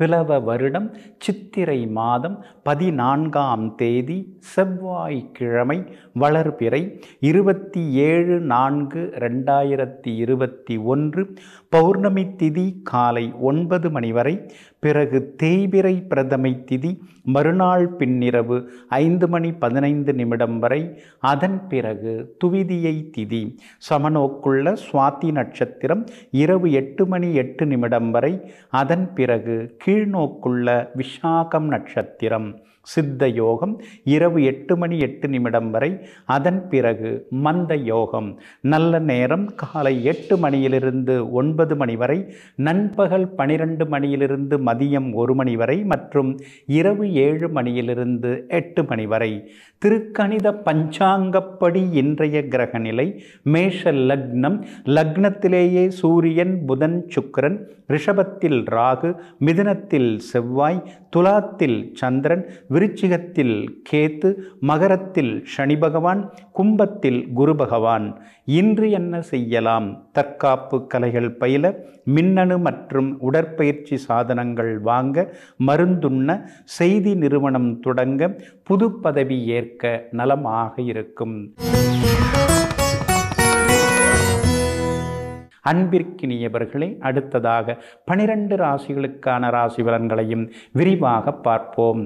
பிளவ வருடம் சித்திரை மாதம் பதினான்காம் தேதி செவ்வாய்க்கிழமை வளர்பிறை இருபத்தி ஏழு நான்கு ரெண்டாயிரத்தி இருபத்தி ஒன்று பௌர்ணமி திதி காலை ஒன்பது மணி வரை பிறகு தேய்பிரை பிரதமை திதி மறுநாள் பின்னிரவு ஐந்து மணி பதினைந்து நிமிடம் வரை அதன் பிறகு துவிதியை திதி சமநோக்குள்ள சுவாதி நட்சத்திரம் இரவு எட்டு மணி எட்டு நிமிடம் வரை அதன் பிறகு கீழ்நோக்குள்ள விஷாகம் நட்சத்திரம் சித்த யோகம் இரவு எட்டு மணி எட்டு நிமிடம் வரை அதன் பிறகு மந்த யோகம் நல்ல நேரம் காலை எட்டு மணியிலிருந்து ஒன்பது மணி வரை நண்பகல் பனிரெண்டு மணியிலிருந்து மதியம் ஒரு மணி வரை மற்றும் இரவு ஏழு மணியிலிருந்து எட்டு மணி வரை திருக்கணித பஞ்சாங்கப்படி இன்றைய கிரக நிலை மேஷ லக்னம் லக்னத்திலேயே சூரியன் புதன் சுக்கரன் ரிஷபத்தில் ராகு மிதுனத்தில் செவ்வாய் துலாத்தில் சந்திரன் விருச்சிகத்தில் கேத்து மகரத்தில் சனி பகவான் கும்பத்தில் குரு பகவான் இன்று என்ன செய்யலாம் தற்காப்பு கலைகள் பயில மின்னணு மற்றும் உடற்பயிற்சி சாதனங்கள் வாங்க மருந்துண்ண செய்தி நிறுவனம் தொடங்க புது பதவி ஏற்க நலமாக இருக்கும் அன்பிற்கினியவர்களை அடுத்ததாக பனிரெண்டு ராசிகளுக்கான ராசி பலன்களையும் விரிவாக பார்ப்போம்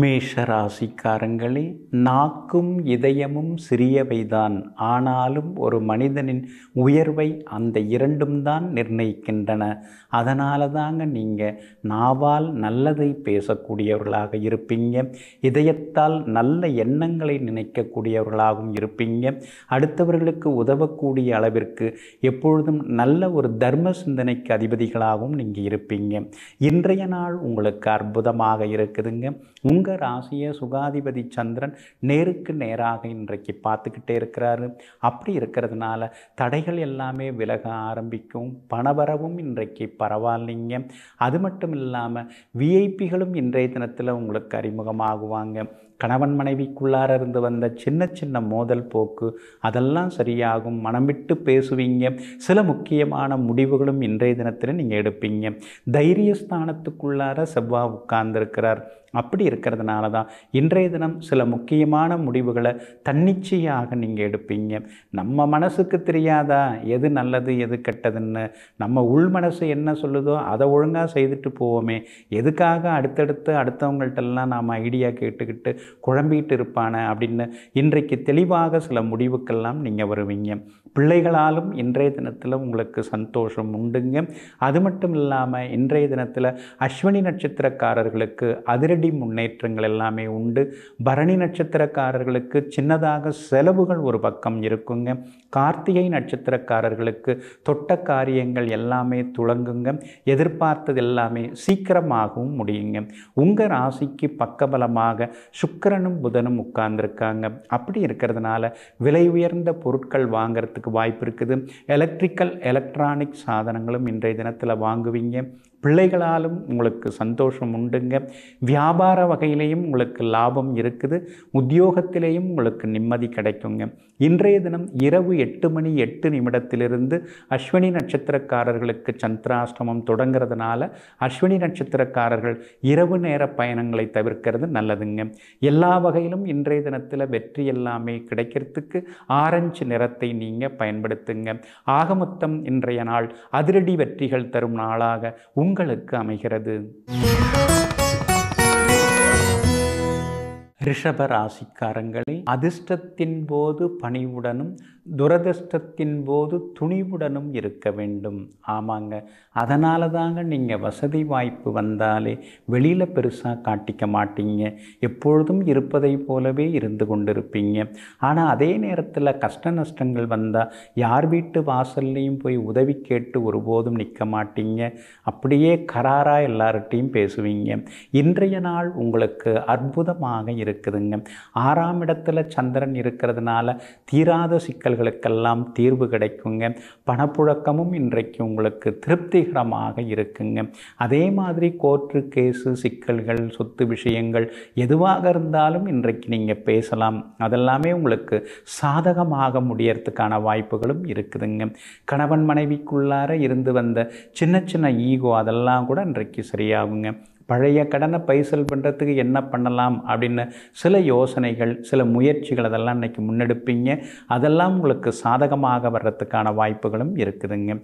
மேஷ ராசிக்காரங்களே நாக்கும் இதயமும் சிறியவைதான் ஆனாலும் ஒரு மனிதனின் உயர்வை அந்த இரண்டும் தான் நிர்ணயிக்கின்றன அதனால தாங்க நீங்கள் நாவால் நல்லதை பேசக்கூடியவர்களாக இருப்பீங்க இதயத்தால் நல்ல எண்ணங்களை நினைக்கக்கூடியவர்களாகவும் இருப்பீங்க அடுத்தவர்களுக்கு உதவக்கூடிய அளவிற்கு எப்பொழுதும் நல்ல ஒரு தர்ம சிந்தனைக்கு அதிபதிகளாகவும் நீங்கள் இருப்பீங்க இன்றைய நாள் உங்களுக்கு அற்புதமாக இருக்குதுங்க உங்கள் உங்கள் ராசியை சுகாதிபதி சந்திரன் நேருக்கு நேராக இன்றைக்கு பார்த்துக்கிட்டே இருக்கிறாரு அப்படி இருக்கிறதுனால தடைகள் எல்லாமே விலக ஆரம்பிக்கும் பணவரவும் இன்றைக்கு பரவாயில்லைங்க அது மட்டும் இல்லாமல் விஐபிகளும் இன்றைய தினத்தில் உங்களுக்கு அறிமுகமாகுவாங்க கணவன் மனைவிக்குள்ளார இருந்து வந்த சின்ன சின்ன மோதல் போக்கு அதெல்லாம் சரியாகும் மனம் விட்டு பேசுவீங்க சில முக்கியமான முடிவுகளும் இன்றைய தினத்தில் நீங்கள் எடுப்பீங்க தைரியஸ்தானத்துக்குள்ளார செவ்வாய் உட்கார்ந்துருக்கிறார் அப்படி இருக்கிறதுனால தான் இன்றைய தினம் சில முக்கியமான முடிவுகளை தன்னிச்சையாக நீங்கள் எடுப்பீங்க நம்ம மனசுக்கு தெரியாதா எது நல்லது எது கெட்டதுன்னு நம்ம உள் மனசு என்ன சொல்லுதோ அதை ஒழுங்காக செய்துட்டு போவோமே எதுக்காக அடுத்தடுத்து அடுத்தவங்கள்ட்டெல்லாம் நாம் ஐடியா கேட்டுக்கிட்டு குழம்பிட்டு இருப்பான அப்படின்னு இன்றைக்கு தெளிவாக சில முடிவுக்கெல்லாம் நீங்கள் வருவீங்க பிள்ளைகளாலும் இன்றைய தினத்தில் உங்களுக்கு சந்தோஷம் உண்டுங்க அது மட்டும் இல்லாமல் இன்றைய தினத்தில் அஸ்வினி நட்சத்திரக்காரர்களுக்கு அதிரடி முன்னேற்றங்கள் எல்லாமே உண்டு பரணி நட்சத்திரக்காரர்களுக்கு சின்னதாக செலவுகள் ஒரு பக்கம் இருக்குங்க கார்த்திகை நட்சத்திரக்காரர்களுக்கு தொட்ட காரியங்கள் எல்லாமே துளங்குங்க எதிர்பார்த்தது எல்லாமே சீக்கிரமாகவும் முடியுங்க உங்கள் ராசிக்கு பக்கபலமாக சுக்கரனும் புதனும் உட்கார்ந்துருக்காங்க அப்படி இருக்கிறதுனால விலை உயர்ந்த பொருட்கள் வாங்கிறதுக்கு வாய்ப்பு இருக்குது எலக்ட்ரிக்கல் எலக்ட்ரானிக் சாதனங்களும் இன்றைய தினத்தில் வாங்குவீங்க பிள்ளைகளாலும் உங்களுக்கு சந்தோஷம் உண்டுங்க வியாபார வகையிலையும் உங்களுக்கு லாபம் இருக்குது உத்தியோகத்திலேயும் உங்களுக்கு நிம்மதி கிடைக்குங்க இன்றைய தினம் இரவு எட்டு மணி எட்டு நிமிடத்திலிருந்து அஸ்வினி நட்சத்திரக்காரர்களுக்கு சந்திராஷ்டமம் தொடங்கிறதுனால அஸ்வினி நட்சத்திரக்காரர்கள் இரவு நேர பயணங்களை தவிர்க்கிறது நல்லதுங்க எல்லா வகையிலும் இன்றைய தினத்தில் வெற்றி எல்லாமே கிடைக்கிறதுக்கு ஆரஞ்சு நிறத்தை நீங்கள் பயன்படுத்துங்க ஆக மொத்தம் இன்றைய நாள் அதிரடி வெற்றிகள் தரும் நாளாக உங்கள் உங்களுக்கு அமைகிறது ரிஷப ராசிக்காரங்களே அதிர்ஷ்டத்தின் போது பணிவுடனும் துரதிருஷ்டத்தின் போது துணிவுடனும் இருக்க வேண்டும் ஆமாங்க அதனால தாங்க நீங்கள் வசதி வாய்ப்பு வந்தாலே வெளியில் பெருசாக காட்டிக்க மாட்டீங்க எப்பொழுதும் இருப்பதை போலவே இருந்து கொண்டிருப்பீங்க ஆனால் அதே நேரத்தில் கஷ்ட நஷ்டங்கள் வந்தால் யார் வீட்டு வாசல்லையும் போய் உதவி கேட்டு ஒருபோதும் நிற்க மாட்டீங்க அப்படியே கராராக எல்லார்ட்டையும் பேசுவீங்க இன்றைய நாள் உங்களுக்கு அற்புதமாக இருக்குதுங்க ஆறாம் இடத்துல சந்திரன் இருக்கிறதுனால தீராத சிக்கல் சிக்கல்களுக்கெல்லாம் தீர்வு கிடைக்குங்க பணப்புழக்கமும் இன்றைக்கு உங்களுக்கு திருப்திகரமாக இருக்குங்க அதே மாதிரி கோர்ட்டு கேஸு சிக்கல்கள் சொத்து விஷயங்கள் எதுவாக இருந்தாலும் இன்றைக்கு நீங்கள் பேசலாம் அதெல்லாமே உங்களுக்கு சாதகமாக முடியறதுக்கான வாய்ப்புகளும் இருக்குதுங்க கணவன் மனைவிக்குள்ளார இருந்து வந்த சின்ன சின்ன ஈகோ அதெல்லாம் கூட இன்றைக்கு சரியாகுங்க பழைய கடனை பைசல் பண்ணுறதுக்கு என்ன பண்ணலாம் அப்படின்னு சில யோசனைகள் சில முயற்சிகள் அதெல்லாம் இன்றைக்கி முன்னெடுப்பீங்க அதெல்லாம் உங்களுக்கு சாதகமாக வர்றதுக்கான வாய்ப்புகளும் இருக்குதுங்க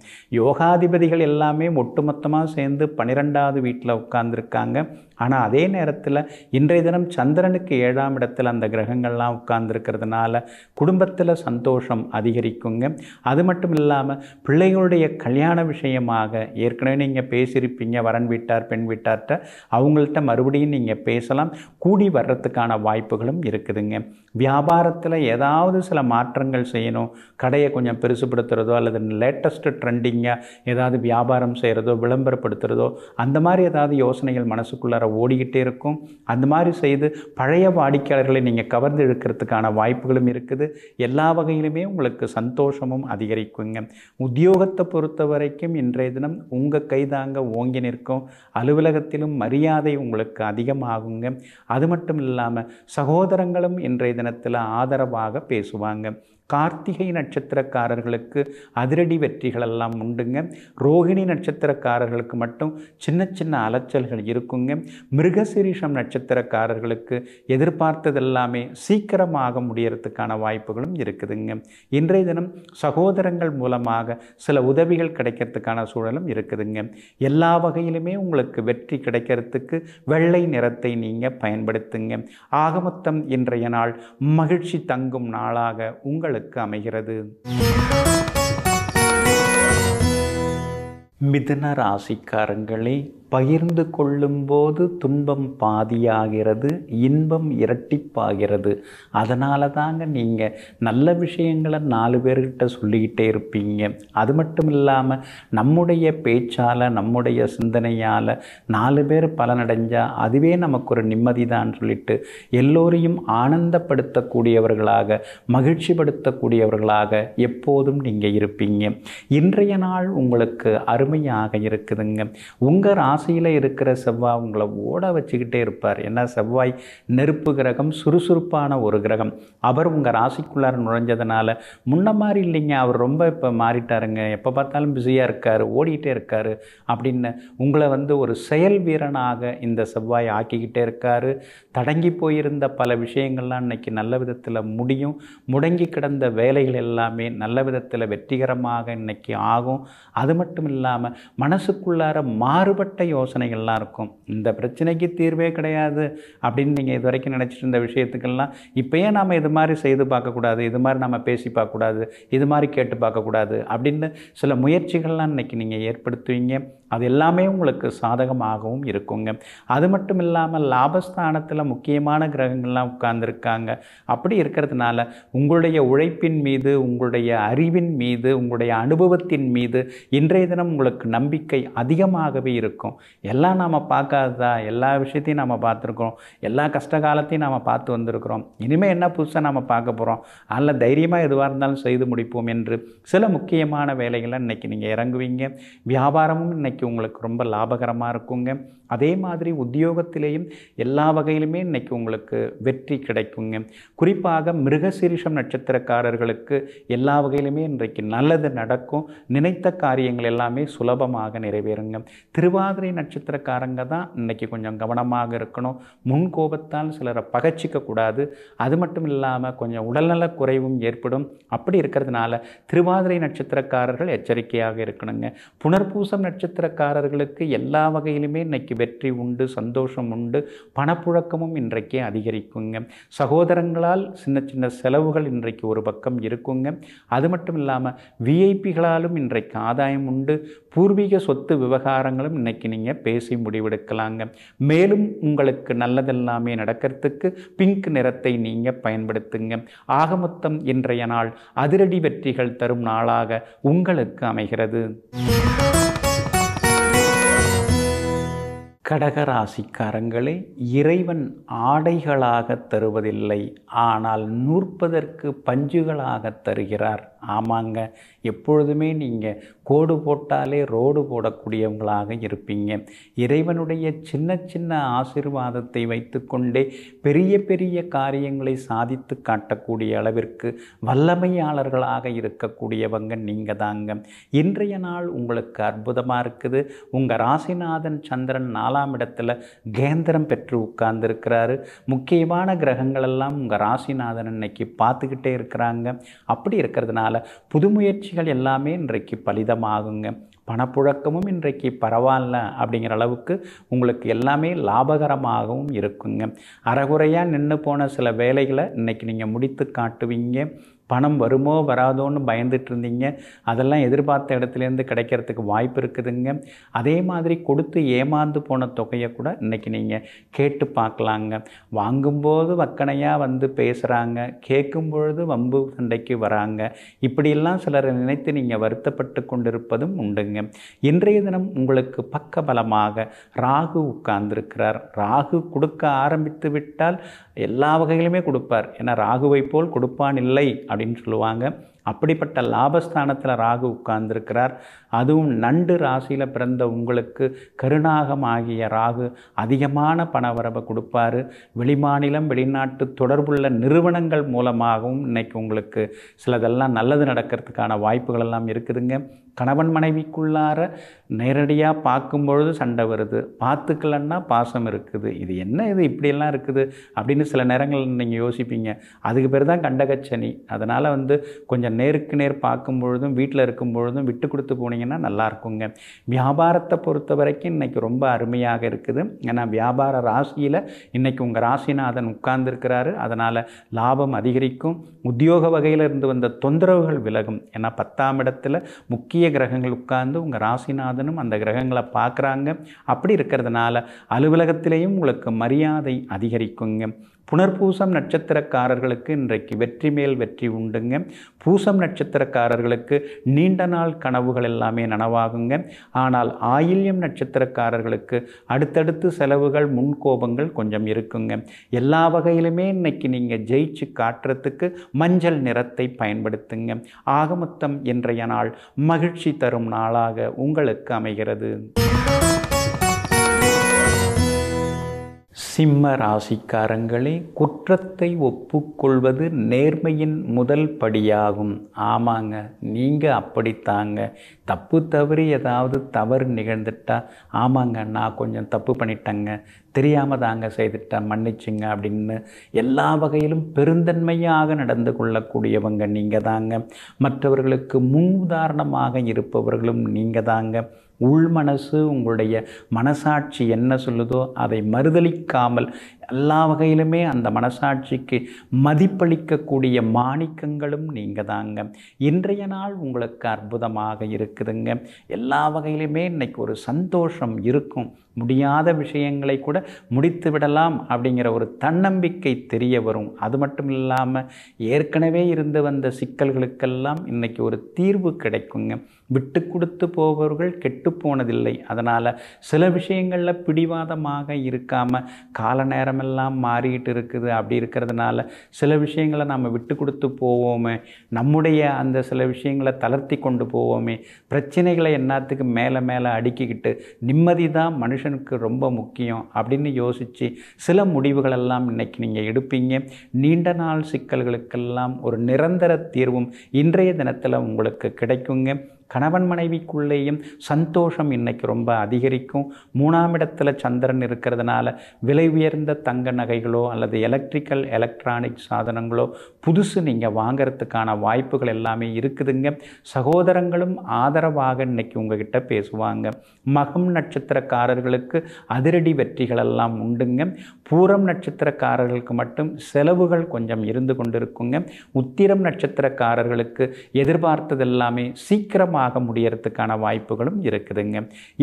யோகாதிபதிகள் எல்லாமே ஒட்டுமொத்தமாக சேர்ந்து பன்னிரெண்டாவது வீட்டில் உட்காந்துருக்காங்க ஆனால் அதே நேரத்தில் இன்றைய தினம் சந்திரனுக்கு ஏழாம் இடத்தில் அந்த கிரகங்கள்லாம் உட்கார்ந்துருக்கிறதுனால குடும்பத்தில் சந்தோஷம் அதிகரிக்குங்க அது மட்டும் இல்லாமல் பிள்ளைகளுடைய கல்யாண விஷயமாக ஏற்கனவே நீங்கள் பேசியிருப்பீங்க வரன் வீட்டார் பெண் வீட்டார்கிட்ட அவங்கள்ட்ட மறுபடியும் நீங்கள் பேசலாம் கூடி வர்றதுக்கான வாய்ப்புகளும் இருக்குதுங்க வியாபாரத்தில் ஏதாவது சில மாற்றங்கள் செய்யணும் கடையை கொஞ்சம் பெருசுப்படுத்துகிறதோ அல்லது லேட்டஸ்ட் ட்ரெண்டிங்காக ஏதாவது வியாபாரம் செய்கிறதோ விளம்பரப்படுத்துகிறதோ அந்த மாதிரி ஏதாவது யோசனைகள் மனசுக்குள்ளார ஓடிக்கிட்டே இருக்கும் அந்த மாதிரி செய்து பழைய வாடிக்கையாளர்களை நீங்கள் கவர்ந்து இழுக்கிறதுக்கான வாய்ப்புகளும் இருக்குது எல்லா வகையிலுமே உங்களுக்கு சந்தோஷமும் அதிகரிக்குங்க உத்தியோகத்தை பொறுத்த வரைக்கும் இன்றைய தினம் உங்கள் கைதாங்க ஓங்கி நிற்கும் அலுவலகத்திலும் மரியாதை உங்களுக்கு அதிகமாகுங்க அது மட்டும் இல்லாமல் சகோதரங்களும் இன்றைய தினத்தில் ஆதரவாக பேசுவாங்க கார்த்திகை நட்சத்திரக்காரர்களுக்கு அதிரடி வெற்றிகள் எல்லாம் உண்டுங்க ரோஹிணி நட்சத்திரக்காரர்களுக்கு மட்டும் சின்ன சின்ன அலைச்சல்கள் இருக்குங்க மிருகசிரீஷம் நட்சத்திரக்காரர்களுக்கு எதிர்பார்த்ததெல்லாமே சீக்கிரமாக முடியறதுக்கான வாய்ப்புகளும் இருக்குதுங்க இன்றைய தினம் சகோதரங்கள் மூலமாக சில உதவிகள் கிடைக்கிறதுக்கான சூழலும் இருக்குதுங்க எல்லா வகையிலுமே உங்களுக்கு வெற்றி கிடைக்கிறதுக்கு வெள்ளை நிறத்தை நீங்கள் பயன்படுத்துங்க ஆகமொத்தம் இன்றைய நாள் மகிழ்ச்சி தங்கும் நாளாக உங்களுக்கு உங்களுக்கு அமைகிறது மிதன ராசிக்காரங்களே பகிர்ந்து கொள்ளும்போது துன்பம் பாதியாகிறது இன்பம் இரட்டிப்பாகிறது அதனால தாங்க நீங்கள் நல்ல விஷயங்களை நாலு பேர்கிட்ட சொல்லிக்கிட்டே இருப்பீங்க அது மட்டும் இல்லாமல் நம்முடைய பேச்சால் நம்முடைய சிந்தனையால் நாலு பேர் பலனடைஞ்சால் அதுவே நமக்கு ஒரு நிம்மதி தான் சொல்லிட்டு எல்லோரையும் ஆனந்தப்படுத்தக்கூடியவர்களாக மகிழ்ச்சிப்படுத்தக்கூடியவர்களாக எப்போதும் நீங்கள் இருப்பீங்க இன்றைய நாள் உங்களுக்கு அருமையாக இருக்குதுங்க உங்கள் ராசி ராசியில் இருக்கிற செவ்வாய் உங்களை ஓட வச்சுக்கிட்டே இருப்பார் ஏன்னா செவ்வாய் நெருப்பு கிரகம் சுறுசுறுப்பான ஒரு கிரகம் அவர் உங்கள் ராசிக்குள்ளார நுழைஞ்சதுனால முன்ன மாதிரி இல்லைங்க அவர் ரொம்ப இப்போ மாறிட்டாருங்க எப்போ பார்த்தாலும் பிஸியாக இருக்கார் ஓடிக்கிட்டே இருக்கார் அப்படின்னு உங்களை வந்து ஒரு செயல் வீரனாக இந்த செவ்வாய் ஆக்கிக்கிட்டே இருக்கார் தடங்கி போயிருந்த பல விஷயங்கள்லாம் இன்றைக்கி நல்ல விதத்தில் முடியும் முடங்கி கிடந்த வேலைகள் எல்லாமே நல்ல விதத்தில் வெற்றிகரமாக இன்றைக்கி ஆகும் அது மட்டும் இல்லாமல் மனசுக்குள்ளார மாறுபட்ட யோசனைகள்லாம் இருக்கும் இந்த பிரச்சனைக்கு தீர்வே கிடையாது அப்படின்னு நீங்கள் இது வரைக்கும் நினச்சிட்டு இருந்த விஷயத்துக்கெல்லாம் இப்போயே நாம் இது மாதிரி செய்து பார்க்கக்கூடாது இது மாதிரி நம்ம பேசி பார்க்கக்கூடாது இது மாதிரி கேட்டு பார்க்கக்கூடாது அப்படின்னு சில முயற்சிகள்லாம் இன்றைக்கி நீங்கள் ஏற்படுத்துவீங்க அது எல்லாமே உங்களுக்கு சாதகமாகவும் இருக்குங்க அது மட்டும் இல்லாமல் லாபஸ்தானத்தில் முக்கியமான கிரகங்கள்லாம் உட்கார்ந்துருக்காங்க அப்படி இருக்கிறதுனால உங்களுடைய உழைப்பின் மீது உங்களுடைய அறிவின் மீது உங்களுடைய அனுபவத்தின் மீது இன்றைய தினம் உங்களுக்கு நம்பிக்கை அதிகமாகவே இருக்கும் எல்லாம் நாம் பார்க்காததா எல்லா விஷயத்தையும் நாம் பார்த்துருக்குறோம் எல்லா கஷ்ட காலத்தையும் நாம் பார்த்து வந்திருக்கிறோம் இனிமேல் என்ன புதுசாக நாம் பார்க்க போகிறோம் அதில் தைரியமாக எதுவாக இருந்தாலும் செய்து முடிப்போம் என்று சில முக்கியமான வேலைகளை இன்றைக்கி நீங்கள் இறங்குவீங்க வியாபாரமும் இன்றைக்கி உங்களுக்கு ரொம்ப லாபகரமாக இருக்குங்க அதே மாதிரி உத்தியோகத்திலேயும் எல்லா வகையிலுமே இன்றைக்கி உங்களுக்கு வெற்றி கிடைக்குங்க குறிப்பாக மிருகசீரிஷம் நட்சத்திரக்காரர்களுக்கு எல்லா வகையிலுமே இன்றைக்கு நல்லது நடக்கும் நினைத்த காரியங்கள் எல்லாமே சுலபமாக நிறைவேறுங்க திருவாதிரை நட்சத்திரக்காரங்க தான் இன்னைக்கு கொஞ்சம் கவனமாக இருக்கணும் முன் கோபத்தால் சிலரை கூடாது அது மட்டும் இல்லாமல் கொஞ்சம் உடல்நல குறைவும் ஏற்படும் அப்படி இருக்கிறதுனால திருவாதிரை நட்சத்திரக்காரர்கள் எச்சரிக்கையாக இருக்கணுங்க புனர்பூசம் நட்சத்திரக்காரர்களுக்கு எல்லா வகையிலுமே இன்னைக்கு வெற்றி உண்டு சந்தோஷம் உண்டு பணப்புழக்கமும் இன்றைக்கே அதிகரிக்குங்க சகோதரங்களால் சின்ன சின்ன செலவுகள் இன்றைக்கு ஒரு பக்கம் இருக்குங்க அது மட்டும் இல்லாமல் விஐபிகளாலும் இன்றைக்கு ஆதாயம் உண்டு பூர்வீக சொத்து விவகாரங்களும் இன்றைக்கி நீங்கள் பேசி முடிவெடுக்கலாங்க மேலும் உங்களுக்கு நல்லதெல்லாமே நடக்கிறதுக்கு பிங்க் நிறத்தை நீங்கள் பயன்படுத்துங்க ஆக மொத்தம் இன்றைய நாள் அதிரடி வெற்றிகள் தரும் நாளாக உங்களுக்கு அமைகிறது கடகராசிக்காரங்களே இறைவன் ஆடைகளாக தருவதில்லை ஆனால் நூற்பதற்கு பஞ்சுகளாக தருகிறார் ஆமாங்க எப்பொழுதுமே நீங்கள் கோடு போட்டாலே ரோடு போடக்கூடியவங்களாக இருப்பீங்க இறைவனுடைய சின்ன சின்ன ஆசிர்வாதத்தை வைத்துக்கொண்டே பெரிய பெரிய காரியங்களை சாதித்து காட்டக்கூடிய அளவிற்கு வல்லமையாளர்களாக இருக்கக்கூடியவங்க நீங்கள் தாங்க இன்றைய நாள் உங்களுக்கு அற்புதமாக இருக்குது உங்கள் ராசிநாதன் சந்திரன் நாலாம் இடத்துல கேந்திரம் பெற்று உட்கார்ந்துருக்கிறாரு முக்கியமான கிரகங்களெல்லாம் உங்கள் ராசிநாதன் இன்னைக்கு பார்த்துக்கிட்டே இருக்கிறாங்க அப்படி இருக்கிறதுனால அதனால் புது முயற்சிகள் எல்லாமே இன்றைக்கு பலிதமாகுங்க பணப்புழக்கமும் இன்றைக்கு பரவாயில்ல அப்படிங்கிற அளவுக்கு உங்களுக்கு எல்லாமே லாபகரமாகவும் இருக்குங்க அறகுறையாக நின்று போன சில வேலைகளை இன்றைக்கி நீங்கள் முடித்து காட்டுவீங்க பணம் வருமோ வராதோன்னு பயந்துட்டு இருந்தீங்க அதெல்லாம் எதிர்பார்த்த இடத்துலேருந்து கிடைக்கிறதுக்கு வாய்ப்பு இருக்குதுங்க அதே மாதிரி கொடுத்து ஏமாந்து போன தொகையை கூட இன்றைக்கி நீங்கள் கேட்டு பார்க்கலாங்க வாங்கும்போது வக்கனையாக வந்து பேசுகிறாங்க கேட்கும் பொழுது வம்பு சண்டைக்கு வராங்க இப்படியெல்லாம் சிலரை நினைத்து நீங்கள் வருத்தப்பட்டு கொண்டிருப்பதும் உண்டுங்க இன்றைய தினம் உங்களுக்கு பக்க பலமாக ராகு உட்கார்ந்துருக்கிறார் ராகு கொடுக்க ஆரம்பித்து விட்டால் எல்லா வகையிலுமே கொடுப்பார் ஏன்னா ராகுவை போல் கொடுப்பான் இல்லை அப்படின்னு சொல்லுவாங்க அப்படிப்பட்ட லாபஸ்தானத்தில் ராகு உட்கார்ந்திருக்கிறார் அதுவும் நண்டு ராசியில் பிறந்த உங்களுக்கு கருணாகம் ஆகிய ராகு அதிகமான பணவரவை கொடுப்பார் வெளிமாநிலம் வெளிநாட்டு தொடர்புள்ள நிறுவனங்கள் மூலமாகவும் இன்னைக்கு உங்களுக்கு சிலதெல்லாம் நல்லது நடக்கிறதுக்கான வாய்ப்புகள் எல்லாம் இருக்குதுங்க கணவன் மனைவிக்குள்ளார நேரடியாக பார்க்கும்பொழுது சண்டை வருது பார்த்துக்கலன்னா பாசம் இருக்குது இது என்ன இது இப்படியெல்லாம் இருக்குது அப்படின்னு சில நேரங்கள் நீங்கள் யோசிப்பீங்க அதுக்கு பேர் தான் கண்டகச்சனி அதனால் வந்து கொஞ்சம் நீங்கள் நேருக்கு நேர் பார்க்கும் பொழுதும் வீட்டில் இருக்கும் பொழுதும் விட்டு கொடுத்து போனீங்கன்னா நல்லா இருக்குங்க வியாபாரத்தை பொறுத்த வரைக்கும் இன்றைக்கி ரொம்ப அருமையாக இருக்குது ஏன்னா வியாபார ராசியில் இன்றைக்கி உங்கள் ராசிநாதன் உட்கார்ந்துருக்கிறாரு அதனால் லாபம் அதிகரிக்கும் உத்தியோக வகையில் இருந்து வந்த தொந்தரவுகள் விலகும் ஏன்னா பத்தாம் இடத்துல முக்கிய கிரகங்கள் உட்கார்ந்து உங்கள் ராசிநாதனும் அந்த கிரகங்களை பார்க்குறாங்க அப்படி இருக்கிறதுனால அலுவலகத்திலேயும் உங்களுக்கு மரியாதை அதிகரிக்குங்க புனர்பூசம் நட்சத்திரக்காரர்களுக்கு இன்றைக்கு வெற்றி மேல் வெற்றி உண்டுங்க பூசம் நட்சத்திரக்காரர்களுக்கு நீண்ட நாள் கனவுகள் எல்லாமே நனவாகுங்க ஆனால் ஆயில்யம் நட்சத்திரக்காரர்களுக்கு அடுத்தடுத்து செலவுகள் முன்கோபங்கள் கொஞ்சம் இருக்குங்க எல்லா வகையிலுமே இன்னைக்கு நீங்கள் ஜெயிச்சு காட்டுறதுக்கு மஞ்சள் நிறத்தை பயன்படுத்துங்க ஆகமொத்தம் இன்றைய நாள் மகிழ்ச்சி தரும் நாளாக உங்களுக்கு அமைகிறது சிம்ம ராசிக்காரங்களே குற்றத்தை ஒப்புக்கொள்வது நேர்மையின் முதல் படியாகும் ஆமாங்க நீங்கள் அப்படித்தாங்க தப்பு தவறி ஏதாவது தவறு நிகழ்ந்துட்டா ஆமாங்க நான் கொஞ்சம் தப்பு பண்ணிட்டேங்க தெரியாமல் தாங்க செய்துட்டேன் மன்னிச்சுங்க அப்படின்னு எல்லா வகையிலும் பெருந்தன்மையாக நடந்து கொள்ளக்கூடியவங்க நீங்கள் தாங்க மற்றவர்களுக்கு முன் உதாரணமாக இருப்பவர்களும் நீங்கள் தாங்க உள்மனசு உங்களுடைய மனசாட்சி என்ன சொல்லுதோ அதை மறுதளிக்காமல் எல்லா வகையிலுமே அந்த மனசாட்சிக்கு மதிப்பளிக்கக்கூடிய மாணிக்கங்களும் நீங்கள் தாங்க இன்றைய நாள் உங்களுக்கு அற்புதமாக இருக்குதுங்க எல்லா வகையிலுமே இன்றைக்கி ஒரு சந்தோஷம் இருக்கும் முடியாத விஷயங்களை கூட முடித்து விடலாம் அப்படிங்கிற ஒரு தன்னம்பிக்கை தெரிய வரும் அது மட்டும் இல்லாமல் ஏற்கனவே இருந்து வந்த சிக்கல்களுக்கெல்லாம் இன்றைக்கி ஒரு தீர்வு கிடைக்குங்க விட்டு கொடுத்து போபவர்கள் கெட்டு போனதில்லை அதனால் சில விஷயங்களில் பிடிவாதமாக இருக்காமல் கால நேரம் எல்லாம் மாறிட்டு இருக்குது அப்படி இருக்கிறதுனால சில விஷயங்களை நம்ம விட்டு கொடுத்து போவோமே நம்முடைய அந்த சில விஷயங்களை தளர்த்தி கொண்டு போவோமே பிரச்சனைகளை என்னத்துக்கு மேலே மேலே அடுக்கிக்கிட்டு நிம்மதி தான் மனுஷனுக்கு ரொம்ப முக்கியம் அப்படின்னு யோசித்து சில முடிவுகளெல்லாம் இன்றைக்கி நீங்கள் எடுப்பீங்க நீண்ட நாள் சிக்கல்களுக்கெல்லாம் ஒரு நிரந்தர தீர்வும் இன்றைய தினத்தில் உங்களுக்கு கிடைக்குங்க கணவன் மனைவிக்குள்ளேயும் சந்தோஷம் இன்றைக்கி ரொம்ப அதிகரிக்கும் மூணாம் இடத்துல சந்திரன் இருக்கிறதுனால விலை உயர்ந்த தங்க நகைகளோ அல்லது எலக்ட்ரிக்கல் எலக்ட்ரானிக் சாதனங்களோ புதுசு நீங்கள் வாங்கிறதுக்கான வாய்ப்புகள் எல்லாமே இருக்குதுங்க சகோதரங்களும் ஆதரவாக இன்றைக்கி உங்ககிட்ட பேசுவாங்க மகம் நட்சத்திரக்காரர்களுக்கு அதிரடி வெற்றிகள் எல்லாம் உண்டுங்க பூரம் நட்சத்திரக்காரர்களுக்கு மட்டும் செலவுகள் கொஞ்சம் இருந்து கொண்டிருக்குங்க உத்திரம் நட்சத்திரக்காரர்களுக்கு எதிர்பார்த்தது எல்லாமே சீக்கிரமாக ஆதரவாக முடியறதுக்கான வாய்ப்புகளும் இருக்குதுங்க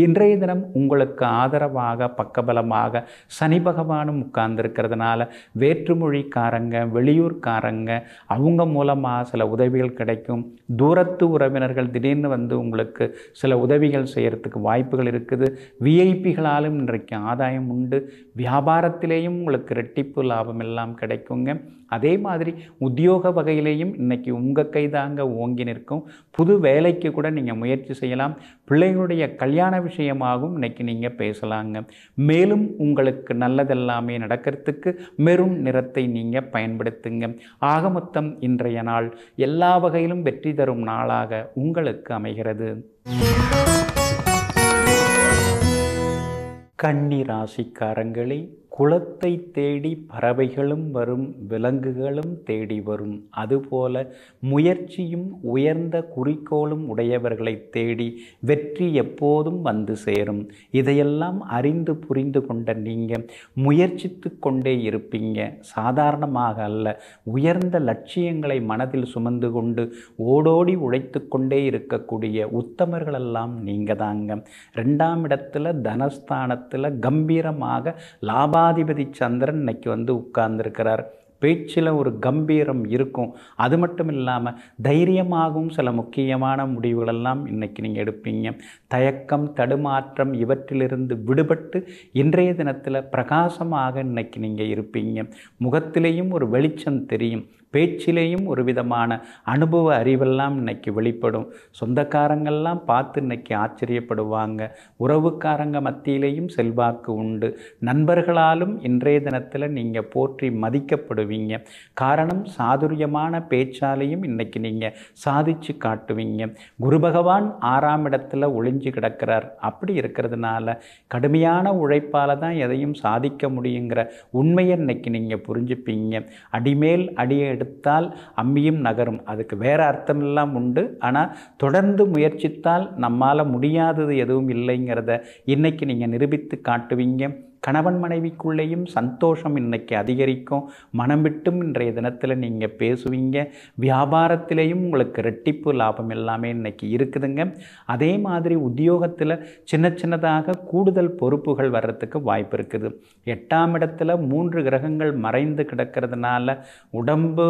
இன்றைய தினம் உங்களுக்கு ஆதரவாக பக்கபலமாக சனி பகவானும் உட்கார்ந்துருக்கிறதுனால வேற்றுமொழிக்காரங்க வெளியூர்காரங்க அவங்க மூலமாக சில உதவிகள் கிடைக்கும் தூரத்து உறவினர்கள் திடீர்னு வந்து உங்களுக்கு சில உதவிகள் செய்கிறதுக்கு வாய்ப்புகள் இருக்குது விஐபிகளாலும் இன்றைக்கு ஆதாயம் உண்டு வியாபாரத்திலேயும் உங்களுக்கு ரெட்டிப்பு லாபம் எல்லாம் கிடைக்குங்க அதே மாதிரி உத்தியோக வகையிலேயும் இன்றைக்கி உங்கள் கைதாங்க ஓங்கி நிற்கும் புது வேலைக்கு கூட கூட நீங்கள் முயற்சி செய்யலாம் பிள்ளைகளுடைய கல்யாண விஷயமாகவும் இன்றைக்கி நீங்கள் பேசலாங்க மேலும் உங்களுக்கு நல்லதெல்லாமே நடக்கிறதுக்கு மெரும் நிறத்தை நீங்கள் பயன்படுத்துங்க ஆக மொத்தம் இன்றைய நாள் எல்லா வகையிலும் வெற்றி தரும் நாளாக உங்களுக்கு அமைகிறது கன்னி ராசிக்காரங்களே குளத்தை தேடி பறவைகளும் வரும் விலங்குகளும் தேடி வரும் அதுபோல முயற்சியும் உயர்ந்த குறிக்கோளும் உடையவர்களை தேடி வெற்றி எப்போதும் வந்து சேரும் இதையெல்லாம் அறிந்து புரிந்து கொண்ட நீங்கள் முயற்சித்து கொண்டே இருப்பீங்க சாதாரணமாக அல்ல உயர்ந்த லட்சியங்களை மனதில் சுமந்து கொண்டு ஓடோடி உழைத்து கொண்டே இருக்கக்கூடிய உத்தமர்களெல்லாம் நீங்கள் தாங்க ரெண்டாம் இடத்துல தனஸ்தானத்தில் கம்பீரமாக லாபா சேனாதிபதி சந்திரன் இன்னைக்கு வந்து உட்கார்ந்துருக்கிறார் பேச்சில் ஒரு கம்பீரம் இருக்கும் அது மட்டும் இல்லாமல் தைரியமாகவும் சில முக்கியமான முடிவுகளெல்லாம் இன்றைக்கி நீங்கள் எடுப்பீங்க தயக்கம் தடுமாற்றம் இவற்றிலிருந்து விடுபட்டு இன்றைய தினத்தில் பிரகாசமாக இன்றைக்கி நீங்கள் இருப்பீங்க முகத்திலேயும் ஒரு வெளிச்சம் தெரியும் பேச்சிலேயும் ஒரு விதமான அனுபவ அறிவெல்லாம் இன்னைக்கு வெளிப்படும் சொந்தக்காரங்கள்லாம் பார்த்து இன்னைக்கு ஆச்சரியப்படுவாங்க உறவுக்காரங்க மத்தியிலேயும் செல்வாக்கு உண்டு நண்பர்களாலும் இன்றைய தினத்தில் நீங்கள் போற்றி மதிக்கப்படுவீங்க காரணம் சாதுரியமான பேச்சாலையும் இன்னைக்கு நீங்கள் சாதிச்சு காட்டுவீங்க குரு பகவான் ஆறாம் இடத்துல ஒளிஞ்சு கிடக்கிறார் அப்படி இருக்கிறதுனால கடுமையான உழைப்பால் தான் எதையும் சாதிக்க முடியுங்கிற உண்மையை இன்னைக்கு நீங்கள் புரிஞ்சுப்பீங்க அடிமேல் அடியை எடுத்தால் அம்மியும் நகரும் அதுக்கு வேறு அர்த்தமெல்லாம் உண்டு ஆனால் தொடர்ந்து முயற்சித்தால் நம்மால் முடியாதது எதுவும் இல்லைங்கிறத இன்றைக்கி நீங்கள் நிரூபித்து காட்டுவீங்க கணவன் மனைவிக்குள்ளேயும் சந்தோஷம் இன்னைக்கு அதிகரிக்கும் மனம் விட்டும் இன்றைய தினத்தில் நீங்கள் பேசுவீங்க வியாபாரத்திலையும் உங்களுக்கு ரெட்டிப்பு லாபம் எல்லாமே இன்றைக்கி இருக்குதுங்க அதே மாதிரி உத்தியோகத்தில் சின்ன சின்னதாக கூடுதல் பொறுப்புகள் வர்றதுக்கு வாய்ப்பு இருக்குது எட்டாம் இடத்துல மூன்று கிரகங்கள் மறைந்து கிடக்கிறதுனால உடம்பு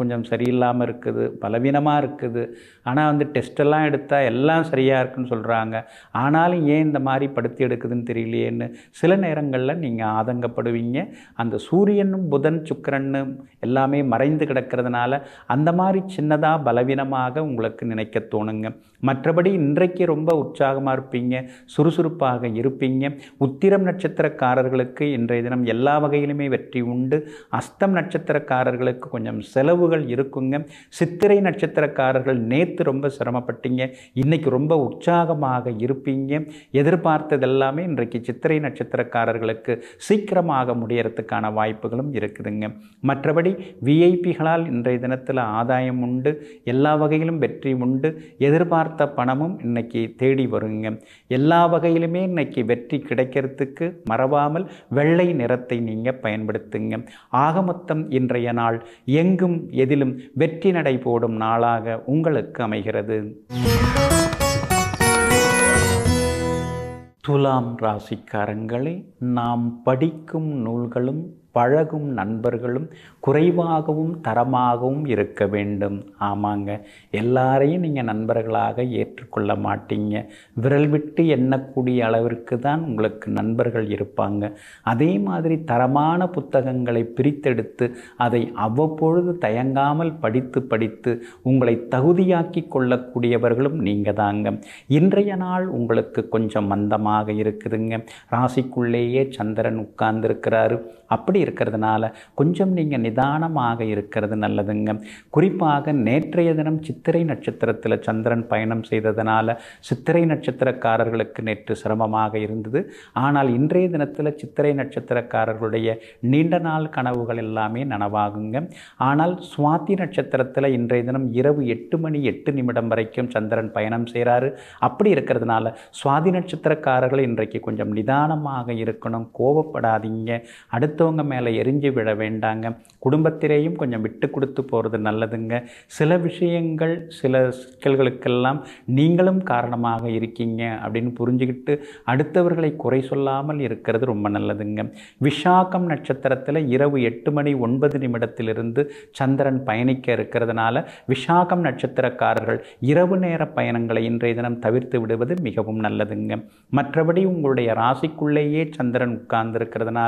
கொஞ்சம் சரியில்லாமல் இருக்குது பலவீனமாக இருக்குது ஆனால் வந்து டெஸ்டெல்லாம் எடுத்தால் எல்லாம் சரியாக இருக்குன்னு சொல்கிறாங்க ஆனாலும் ஏன் இந்த மாதிரி படுத்தி எடுக்குதுன்னு தெரியலையேன்னு சில நேரங்கள் நேரங்களில் நீங்கள் ஆதங்கப்படுவீங்க அந்த சூரியனும் புதன் சுக்கரனும் எல்லாமே மறைந்து கிடக்கிறதுனால அந்த மாதிரி சின்னதாக பலவீனமாக உங்களுக்கு நினைக்க தோணுங்க மற்றபடி இன்றைக்கு ரொம்ப உற்சாகமாக இருப்பீங்க சுறுசுறுப்பாக இருப்பீங்க உத்திரம் நட்சத்திரக்காரர்களுக்கு இன்றைய தினம் எல்லா வகையிலுமே வெற்றி உண்டு அஸ்தம் நட்சத்திரக்காரர்களுக்கு கொஞ்சம் செலவுகள் இருக்குங்க சித்திரை நட்சத்திரக்காரர்கள் நேற்று ரொம்ப சிரமப்பட்டீங்க இன்றைக்கி ரொம்ப உற்சாகமாக இருப்பீங்க எதிர்பார்த்ததெல்லாமே இன்றைக்கு சித்திரை நட்சத்திரக்காரர்கள் அவர்களுக்கு சீக்கிரமாக முடியறதுக்கான வாய்ப்புகளும் இருக்குதுங்க மற்றபடி விஐபிகளால் இன்றைய தினத்தில் ஆதாயம் உண்டு எல்லா வகையிலும் வெற்றி உண்டு எதிர்பார்த்த பணமும் இன்னைக்கு தேடி வருங்க எல்லா வகையிலுமே இன்னைக்கு வெற்றி கிடைக்கிறதுக்கு மறவாமல் வெள்ளை நிறத்தை நீங்கள் பயன்படுத்துங்க ஆக மொத்தம் இன்றைய நாள் எங்கும் எதிலும் வெற்றி நடை போடும் நாளாக உங்களுக்கு அமைகிறது துலாம் ராசிக்காரங்களே நாம் படிக்கும் நூல்களும் பழகும் நண்பர்களும் குறைவாகவும் தரமாகவும் இருக்க வேண்டும் ஆமாங்க எல்லாரையும் நீங்கள் நண்பர்களாக ஏற்றுக்கொள்ள மாட்டீங்க விரல் விட்டு எண்ணக்கூடிய அளவிற்கு தான் உங்களுக்கு நண்பர்கள் இருப்பாங்க அதே மாதிரி தரமான புத்தகங்களை பிரித்தெடுத்து அதை அவ்வப்பொழுது தயங்காமல் படித்து படித்து உங்களை தகுதியாக்கி கொள்ளக்கூடியவர்களும் நீங்கள் தாங்க இன்றைய நாள் உங்களுக்கு கொஞ்சம் மந்தமாக இருக்குதுங்க ராசிக்குள்ளேயே சந்திரன் உட்கார்ந்திருக்கிறாரு அப்படி இருக்கிறதுனால கொஞ்சம் நீங்கள் நிதானமாக இருக்கிறது நல்லதுங்க குறிப்பாக நேற்றைய தினம் சித்திரை நட்சத்திரத்தில் சந்திரன் பயணம் செய்ததனால சித்திரை நட்சத்திரக்காரர்களுக்கு நேற்று சிரமமாக இருந்தது ஆனால் இன்றைய தினத்தில் சித்திரை நட்சத்திரக்காரர்களுடைய நீண்ட நாள் கனவுகள் எல்லாமே நனவாகுங்க ஆனால் சுவாதி நட்சத்திரத்தில் இன்றைய தினம் இரவு எட்டு மணி எட்டு நிமிடம் வரைக்கும் சந்திரன் பயணம் செய்கிறாரு அப்படி இருக்கிறதுனால சுவாதி நட்சத்திரக்காரர்கள் இன்றைக்கு கொஞ்சம் நிதானமாக இருக்கணும் கோபப்படாதீங்க அடுத்த அடுத்தவங்க மேலே எரிஞ்சு விட வேண்டாங்க குடும்பத்திலேயும் கொஞ்சம் விட்டு கொடுத்து போகிறது நல்லதுங்க சில விஷயங்கள் சில சிக்கல்களுக்கெல்லாம் நீங்களும் காரணமாக இருக்கீங்க அப்படின்னு புரிஞ்சுக்கிட்டு அடுத்தவர்களை குறை சொல்லாமல் இருக்கிறது ரொம்ப நல்லதுங்க விஷாகம் நட்சத்திரத்தில் இரவு எட்டு மணி ஒன்பது நிமிடத்திலிருந்து சந்திரன் பயணிக்க இருக்கிறதுனால விஷாகம் நட்சத்திரக்காரர்கள் இரவு நேர பயணங்களை இன்றைய தினம் தவிர்த்து விடுவது மிகவும் நல்லதுங்க மற்றபடி உங்களுடைய ராசிக்குள்ளேயே சந்திரன் உட்கார்ந்து இருக்கிறதுனால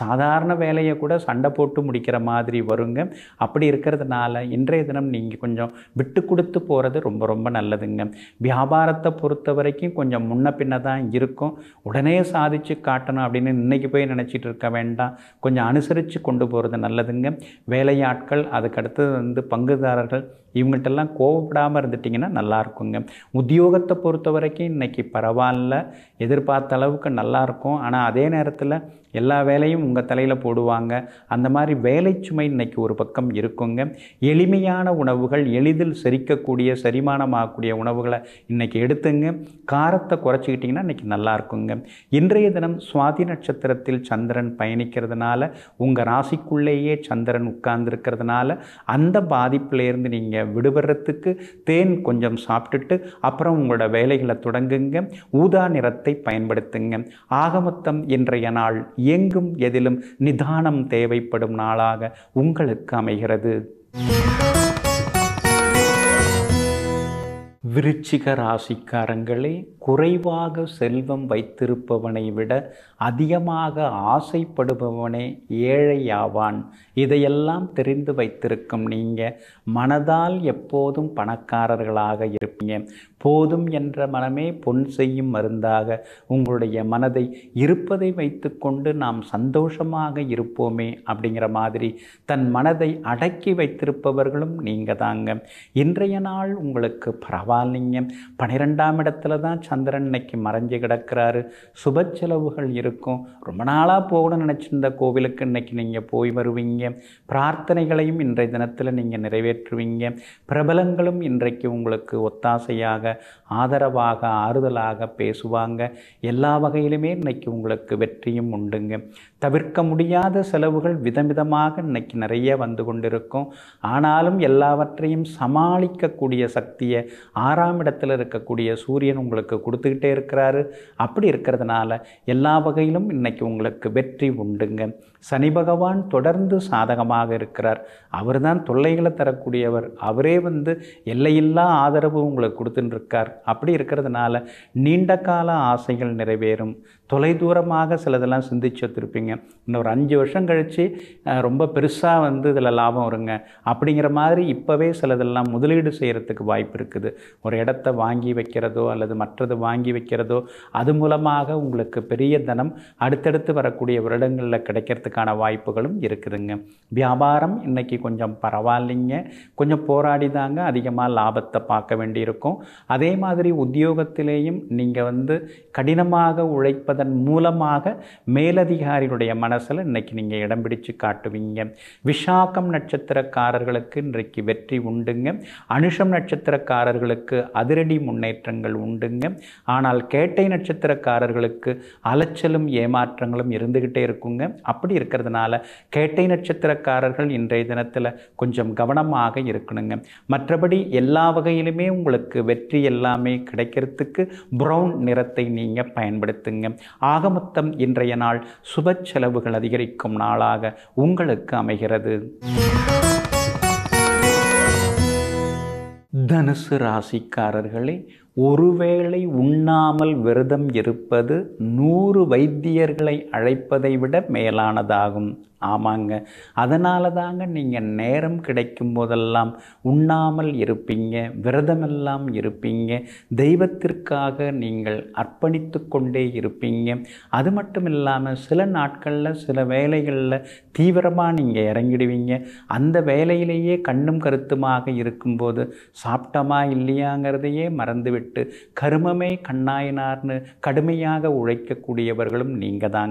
சாதாரண சாதாரண வேலையை கூட சண்டை போட்டு முடிக்கிற மாதிரி வருங்க அப்படி இருக்கிறதுனால இன்றைய தினம் நீங்கள் கொஞ்சம் விட்டு கொடுத்து போகிறது ரொம்ப ரொம்ப நல்லதுங்க வியாபாரத்தை பொறுத்த வரைக்கும் கொஞ்சம் முன்ன பின்ன தான் இருக்கும் உடனே சாதித்து காட்டணும் அப்படின்னு இன்றைக்கி போய் நினச்சிட்டு இருக்க வேண்டாம் கொஞ்சம் அனுசரித்து கொண்டு போகிறது நல்லதுங்க வேலையாட்கள் அதுக்கடுத்தது வந்து பங்குதாரர்கள் இவங்கள்டெல்லாம் கோவப்படாமல் இருந்துட்டிங்கன்னா நல்லாயிருக்குங்க உத்தியோகத்தை பொறுத்த வரைக்கும் இன்றைக்கி பரவாயில்ல எதிர்பார்த்த அளவுக்கு நல்லாயிருக்கும் ஆனால் அதே நேரத்தில் எல்லா வேலையும் உங்கள் தலையில் போடுவாங்க அந்த மாதிரி வேலை சுமை இன்றைக்கி ஒரு பக்கம் இருக்குங்க எளிமையான உணவுகள் எளிதில் செரிக்கக்கூடிய செரிமானமாகக்கூடிய உணவுகளை இன்றைக்கி எடுத்துங்க காரத்தை குறைச்சிக்கிட்டிங்கன்னா இன்றைக்கி நல்லாயிருக்குங்க இன்றைய தினம் சுவாதி நட்சத்திரத்தில் சந்திரன் பயணிக்கிறதுனால உங்கள் ராசிக்குள்ளேயே சந்திரன் உட்கார்ந்துருக்கிறதுனால அந்த பாதிப்பிலேருந்து நீங்கள் நீங்கள் விடுபடுறதுக்கு தேன் கொஞ்சம் சாப்பிட்டுட்டு அப்புறம் உங்களோட வேலைகளை தொடங்குங்க ஊதா நிறத்தை பயன்படுத்துங்க ஆகமொத்தம் இன்றைய நாள் எங்கும் எதிலும் நிதானம் தேவைப்படும் நாளாக உங்களுக்கு அமைகிறது விருச்சிக ராசிக்காரங்களே குறைவாக செல்வம் வைத்திருப்பவனை விட அதிகமாக ஆசைப்படுபவனே ஏழை ஆவான் இதையெல்லாம் தெரிந்து வைத்திருக்கும் நீங்கள் மனதால் எப்போதும் பணக்காரர்களாக இருப்பீங்க போதும் என்ற மனமே பொன் செய்யும் மருந்தாக உங்களுடைய மனதை இருப்பதை வைத்துக்கொண்டு நாம் சந்தோஷமாக இருப்போமே அப்படிங்கிற மாதிரி தன் மனதை அடக்கி வைத்திருப்பவர்களும் நீங்கள் தாங்க இன்றைய நாள் உங்களுக்கு பரவாயில்ல மாலின்யம் பன்னிரெண்டாம் இடத்துல தான் சந்திரன் இன்னைக்கு மறைஞ்சு கிடக்கிறாரு சுப செலவுகள் இருக்கும் ரொம்ப நாளாக போகணும்னு நினச்சிருந்த கோவிலுக்கு இன்னைக்கு நீங்கள் போய் வருவீங்க பிரார்த்தனைகளையும் இன்றைய தினத்தில் நீங்கள் நிறைவேற்றுவீங்க பிரபலங்களும் இன்றைக்கு உங்களுக்கு ஒத்தாசையாக ஆதரவாக ஆறுதலாக பேசுவாங்க எல்லா வகையிலுமே இன்றைக்கி உங்களுக்கு வெற்றியும் உண்டுங்க தவிர்க்க முடியாத செலவுகள் விதவிதமாக இன்னைக்கு நிறைய வந்து கொண்டிருக்கும் ஆனாலும் எல்லாவற்றையும் சமாளிக்கக்கூடிய சக்தியை ஆறாம் இடத்தில் இருக்கக்கூடிய சூரியன் உங்களுக்கு கொடுத்துக்கிட்டே இருக்கிறாரு அப்படி இருக்கிறதுனால எல்லா வகையிலும் இன்னைக்கு உங்களுக்கு வெற்றி உண்டுங்க சனி பகவான் தொடர்ந்து சாதகமாக இருக்கிறார் அவர் தான் தொல்லைகளை தரக்கூடியவர் அவரே வந்து எல்லையில்லா ஆதரவு உங்களுக்கு கொடுத்துட்டுருக்கார் அப்படி இருக்கிறதுனால நீண்ட கால ஆசைகள் நிறைவேறும் தொலை தூரமாக சிலதெல்லாம் சிந்திச்சு வச்சுருப்பீங்க இன்னும் ஒரு அஞ்சு வருஷம் கழித்து ரொம்ப பெருசாக வந்து இதில் லாபம் வருங்க அப்படிங்கிற மாதிரி இப்போவே சிலதெல்லாம் முதலீடு செய்கிறதுக்கு வாய்ப்பு இருக்குது ஒரு இடத்த வாங்கி வைக்கிறதோ அல்லது மற்றது வாங்கி வைக்கிறதோ அது மூலமாக உங்களுக்கு பெரிய தனம் அடுத்தடுத்து வரக்கூடிய வருடங்களில் கிடைக்கிறதுக்கு செய்கிறதுக்கான வாய்ப்புகளும் இருக்குதுங்க வியாபாரம் இன்னைக்கு கொஞ்சம் பரவாயில்லைங்க கொஞ்சம் போராடி தாங்க அதிகமாக லாபத்தை பார்க்க வேண்டியிருக்கும் அதே மாதிரி உத்தியோகத்திலேயும் நீங்கள் வந்து கடினமாக உழைப்பதன் மூலமாக மேலதிகாரிகளுடைய மனசில் இன்னைக்கு நீங்கள் இடம் பிடிச்சு காட்டுவீங்க விஷாக்கம் நட்சத்திரக்காரர்களுக்கு இன்றைக்கு வெற்றி உண்டுங்க அனுஷம் நட்சத்திரக்காரர்களுக்கு அதிரடி முன்னேற்றங்கள் உண்டுங்க ஆனால் கேட்டை நட்சத்திரக்காரர்களுக்கு அலைச்சலும் ஏமாற்றங்களும் இருந்துகிட்டே இருக்குங்க அப்படி இருக்கிறதுனால கேட்டை நட்சத்திரக்காரர்கள் இன்றைய தினத்தில் கொஞ்சம் கவனமாக இருக்கணுங்க மற்றபடி எல்லா வகையிலுமே உங்களுக்கு வெற்றி எல்லாமே கிடைக்கிறதுக்கு ப்ரௌன் நிறத்தை நீங்கள் பயன்படுத்துங்க ஆக மொத்தம் இன்றைய நாள் சுப செலவுகள் அதிகரிக்கும் நாளாக உங்களுக்கு அமைகிறது தனுசு ராசிக்காரர்களே ஒருவேளை உண்ணாமல் விரதம் இருப்பது நூறு வைத்தியர்களை அழைப்பதை விட மேலானதாகும் ஆமாங்க அதனால தாங்க நீங்கள் நேரம் கிடைக்கும் போதெல்லாம் உண்ணாமல் இருப்பீங்க விரதமெல்லாம் இருப்பீங்க தெய்வத்திற்காக நீங்கள் அர்ப்பணித்து கொண்டே இருப்பீங்க அது மட்டும் இல்லாமல் சில நாட்களில் சில வேலைகளில் தீவிரமாக நீங்கள் இறங்கிடுவீங்க அந்த வேலையிலேயே கண்ணும் கருத்துமாக இருக்கும்போது சாப்பிட்டமா இல்லையாங்கிறதையே மறந்துவிட்டு கருமமே கண்ணாயினார்னு கடுமையாக உழைக்கக்கூடியவர்களும் நீங்கள் தாங்க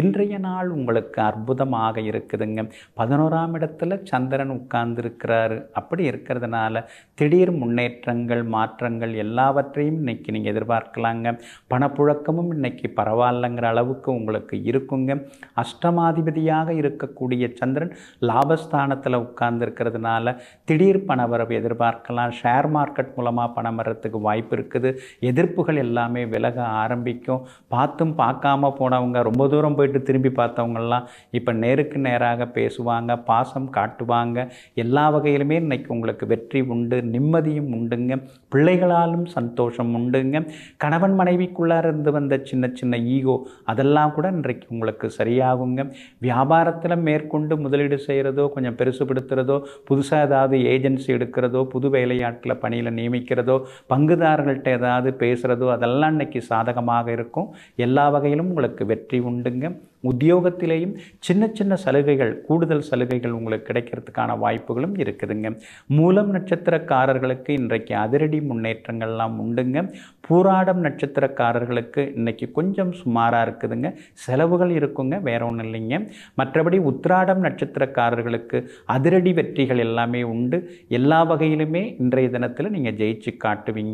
இன்றைய நாள் உங்களுக்கு அற்புதமாக யோகமாக இருக்குதுங்க பதினோராம் இடத்துல சந்திரன் உட்கார்ந்துருக்கிறாரு அப்படி இருக்கிறதுனால திடீர் முன்னேற்றங்கள் மாற்றங்கள் எல்லாவற்றையும் இன்னைக்கு நீங்கள் எதிர்பார்க்கலாங்க பணப்புழக்கமும் இன்னைக்கு பரவாயில்லங்கிற அளவுக்கு உங்களுக்கு இருக்குங்க அஷ்டமாதிபதியாக இருக்கக்கூடிய சந்திரன் லாபஸ்தானத்தில் உட்கார்ந்துருக்கிறதுனால திடீர் பணவரவு எதிர்பார்க்கலாம் ஷேர் மார்க்கெட் மூலமாக பணம் வர்றதுக்கு வாய்ப்பு இருக்குது எதிர்ப்புகள் எல்லாமே விலக ஆரம்பிக்கும் பார்த்தும் பார்க்காம போனவங்க ரொம்ப தூரம் போயிட்டு திரும்பி பார்த்தவங்கலாம் இப்போ நேருக்கு நேராக பேசுவாங்க பாசம் காட்டுவாங்க எல்லா வகையிலுமே இன்னைக்கு உங்களுக்கு வெற்றி உண்டு நிம்மதியும் உண்டுங்க பிள்ளைகளாலும் சந்தோஷம் உண்டுங்க கணவன் மனைவிக்குள்ளார இருந்து வந்த சின்ன சின்ன ஈகோ அதெல்லாம் கூட இன்றைக்கு உங்களுக்கு சரியாகுங்க வியாபாரத்தில் மேற்கொண்டு முதலீடு செய்கிறதோ கொஞ்சம் பெருசுபடுத்துகிறதோ புதுசாக ஏதாவது ஏஜென்சி எடுக்கிறதோ புது வேலையாட்களை பணியில் நியமிக்கிறதோ பங்குதாரர்கள்ட்ட ஏதாவது பேசுகிறதோ அதெல்லாம் இன்றைக்கி சாதகமாக இருக்கும் எல்லா வகையிலும் உங்களுக்கு வெற்றி உண்டுங்க உத்தியோகத்திலேயும் சின்ன சின்ன சலுகைகள் கூடுதல் சலுகைகள் உங்களுக்கு கிடைக்கிறதுக்கான வாய்ப்புகளும் இருக்குதுங்க மூலம் நட்சத்திரக்காரர்களுக்கு இன்றைக்கு அதிரடி முன்னேற்றங்கள்லாம் உண்டுங்க பூராடம் நட்சத்திரக்காரர்களுக்கு இன்றைக்கி கொஞ்சம் சுமாராக இருக்குதுங்க செலவுகள் இருக்குங்க வேற ஒன்றும் இல்லைங்க மற்றபடி உத்ராடம் நட்சத்திரக்காரர்களுக்கு அதிரடி வெற்றிகள் எல்லாமே உண்டு எல்லா வகையிலுமே இன்றைய தினத்தில் நீங்கள் ஜெயிச்சு காட்டுவீங்க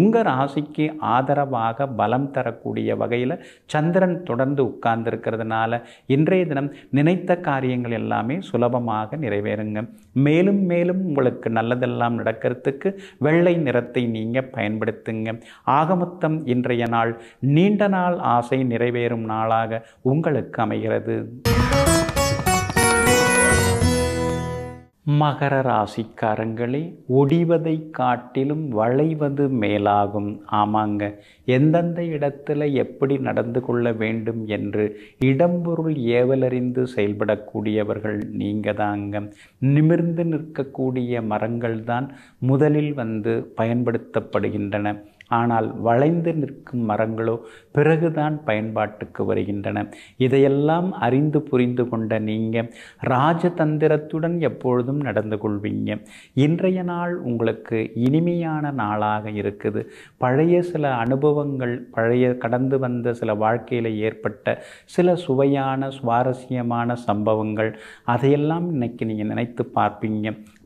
உங்கள் ராசிக்கு ஆதரவாக பலம் தரக்கூடிய வகையில் சந்திரன் தொடர்ந்து உட்கார்ந்துருக்கிறது அதனால் இன்றைய தினம் நினைத்த காரியங்கள் எல்லாமே சுலபமாக நிறைவேறுங்க மேலும் மேலும் உங்களுக்கு நல்லதெல்லாம் நடக்கிறதுக்கு வெள்ளை நிறத்தை நீங்கள் பயன்படுத்துங்க ஆகமொத்தம் இன்றைய நாள் நீண்ட நாள் ஆசை நிறைவேறும் நாளாக உங்களுக்கு அமைகிறது மகர ராசிக்காரங்களே ஒடிவதை காட்டிலும் வளைவது மேலாகும் ஆமாங்க எந்தெந்த இடத்துல எப்படி நடந்து கொள்ள வேண்டும் என்று இடம்பொருள் ஏவலறிந்து செயல்படக்கூடியவர்கள் நீங்கள் தாங்க நிமிர்ந்து நிற்கக்கூடிய மரங்கள் தான் முதலில் வந்து பயன்படுத்தப்படுகின்றன ஆனால் வளைந்து நிற்கும் மரங்களோ பிறகுதான் பயன்பாட்டுக்கு வருகின்றன இதையெல்லாம் அறிந்து புரிந்து கொண்ட நீங்கள் ராஜதந்திரத்துடன் எப்பொழுதும் நடந்து கொள்வீங்க இன்றைய நாள் உங்களுக்கு இனிமையான நாளாக இருக்குது பழைய சில அனுபவங்கள் பழைய கடந்து வந்த சில வாழ்க்கையில் ஏற்பட்ட சில சுவையான சுவாரஸ்யமான சம்பவங்கள் அதையெல்லாம் இன்னைக்கு நீங்கள் நினைத்து பார்ப்பீங்க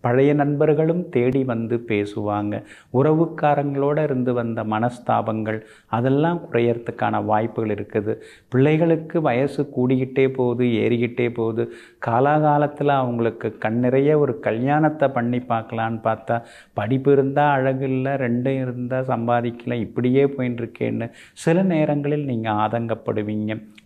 பழைய நண்பர்களும் தேடி வந்து பேசுவாங்க உறவுக்காரங்களோடு இருந்து வந்த மனஸ்தாபங்கள் அதெல்லாம் குறையறதுக்கான வாய்ப்புகள் இருக்குது பிள்ளைகளுக்கு வயசு கூடிக்கிட்டே போகுது ஏறிக்கிட்டே போகுது காலாகாலத்தில் அவங்களுக்கு கண் நிறைய ஒரு கல்யாணத்தை பண்ணி பார்க்கலான்னு பார்த்தா படிப்பு இருந்தால் அழகு இல்லை ரெண்டும் இருந்தால் சம்பாதிக்கலாம் இப்படியே போயின்னு இருக்கேன்னு சில நேரங்களில் நீங்கள் ஆதங்கப்படுவீங்க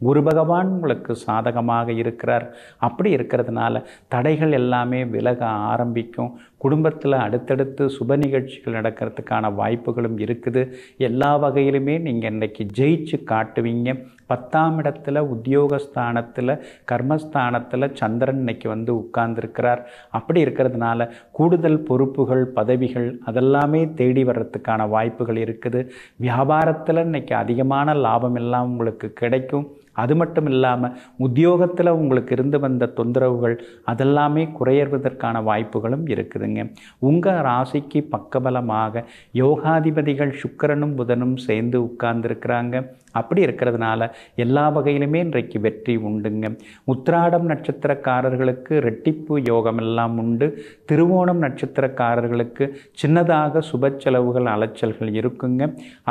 குரு பகவான் உங்களுக்கு சாதகமாக இருக்கிறார் அப்படி இருக்கிறதுனால தடைகள் எல்லாமே விலக ஆரம்பிக்கும் குடும்பத்தில் அடுத்தடுத்து சுப நிகழ்ச்சிகள் நடக்கிறதுக்கான வாய்ப்புகளும் இருக்குது எல்லா வகையிலுமே நீங்கள் இன்றைக்கி ஜெயிச்சு காட்டுவீங்க பத்தாம் இடத்துல உத்தியோகஸ்தானத்தில் கர்மஸ்தானத்தில் சந்திரன் இன்னைக்கு வந்து உட்கார்ந்துருக்கிறார் அப்படி இருக்கிறதுனால கூடுதல் பொறுப்புகள் பதவிகள் அதெல்லாமே தேடி வர்றதுக்கான வாய்ப்புகள் இருக்குது வியாபாரத்தில் இன்னைக்கு அதிகமான லாபம் எல்லாம் உங்களுக்கு கிடைக்கும் அது மட்டும் இல்லாமல் உத்தியோகத்தில் உங்களுக்கு இருந்து வந்த தொந்தரவுகள் அதெல்லாமே குறையறதற்கான வாய்ப்புகளும் இருக்குதுங்க உங்கள் ராசிக்கு பக்கபலமாக யோகாதிபதிகள் சுக்கரனும் புதனும் சேர்ந்து உட்கார்ந்துருக்கிறாங்க அப்படி இருக்கிறதுனால எல்லா வகையிலுமே இன்றைக்கு வெற்றி உண்டுங்க உத்ராடம் நட்சத்திரக்காரர்களுக்கு ரெட்டிப்பு யோகம் எல்லாம் உண்டு திருவோணம் நட்சத்திரக்காரர்களுக்கு சின்னதாக சுப செலவுகள் அலைச்சல்கள் இருக்குங்க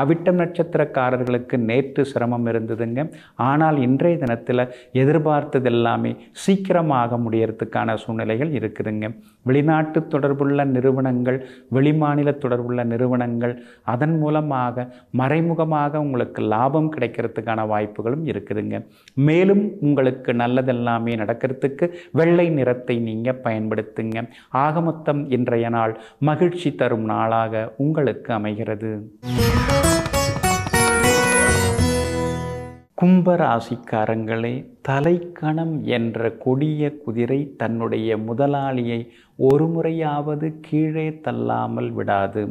அவிட்டம் நட்சத்திரக்காரர்களுக்கு நேற்று சிரமம் இருந்ததுங்க ஆனால் இன்றைய தினத்தில் எதிர்பார்த்தது எல்லாமே சீக்கிரமாக முடியறதுக்கான சூழ்நிலைகள் இருக்குதுங்க வெளிநாட்டு தொடர்புள்ள நிறுவனங்கள் வெளிமாநில தொடர்புள்ள நிறுவனங்கள் அதன் மூலமாக மறைமுகமாக உங்களுக்கு லாபம் கிடைக்கிறதுக்கான வாய்ப்புகளும் இருக்குதுங்க மேலும் உங்களுக்கு நல்லதெல்லாமே நடக்கிறதுக்கு வெள்ளை நிறத்தை நீங்கள் பயன்படுத்துங்க ஆகமொத்தம் இன்றைய நாள் மகிழ்ச்சி தரும் நாளாக உங்களுக்கு அமைகிறது கும்பராசிக்காரங்களே தலைக்கணம் என்ற கொடிய குதிரை தன்னுடைய முதலாளியை ஒரு முறையாவது கீழே தள்ளாமல் விடாது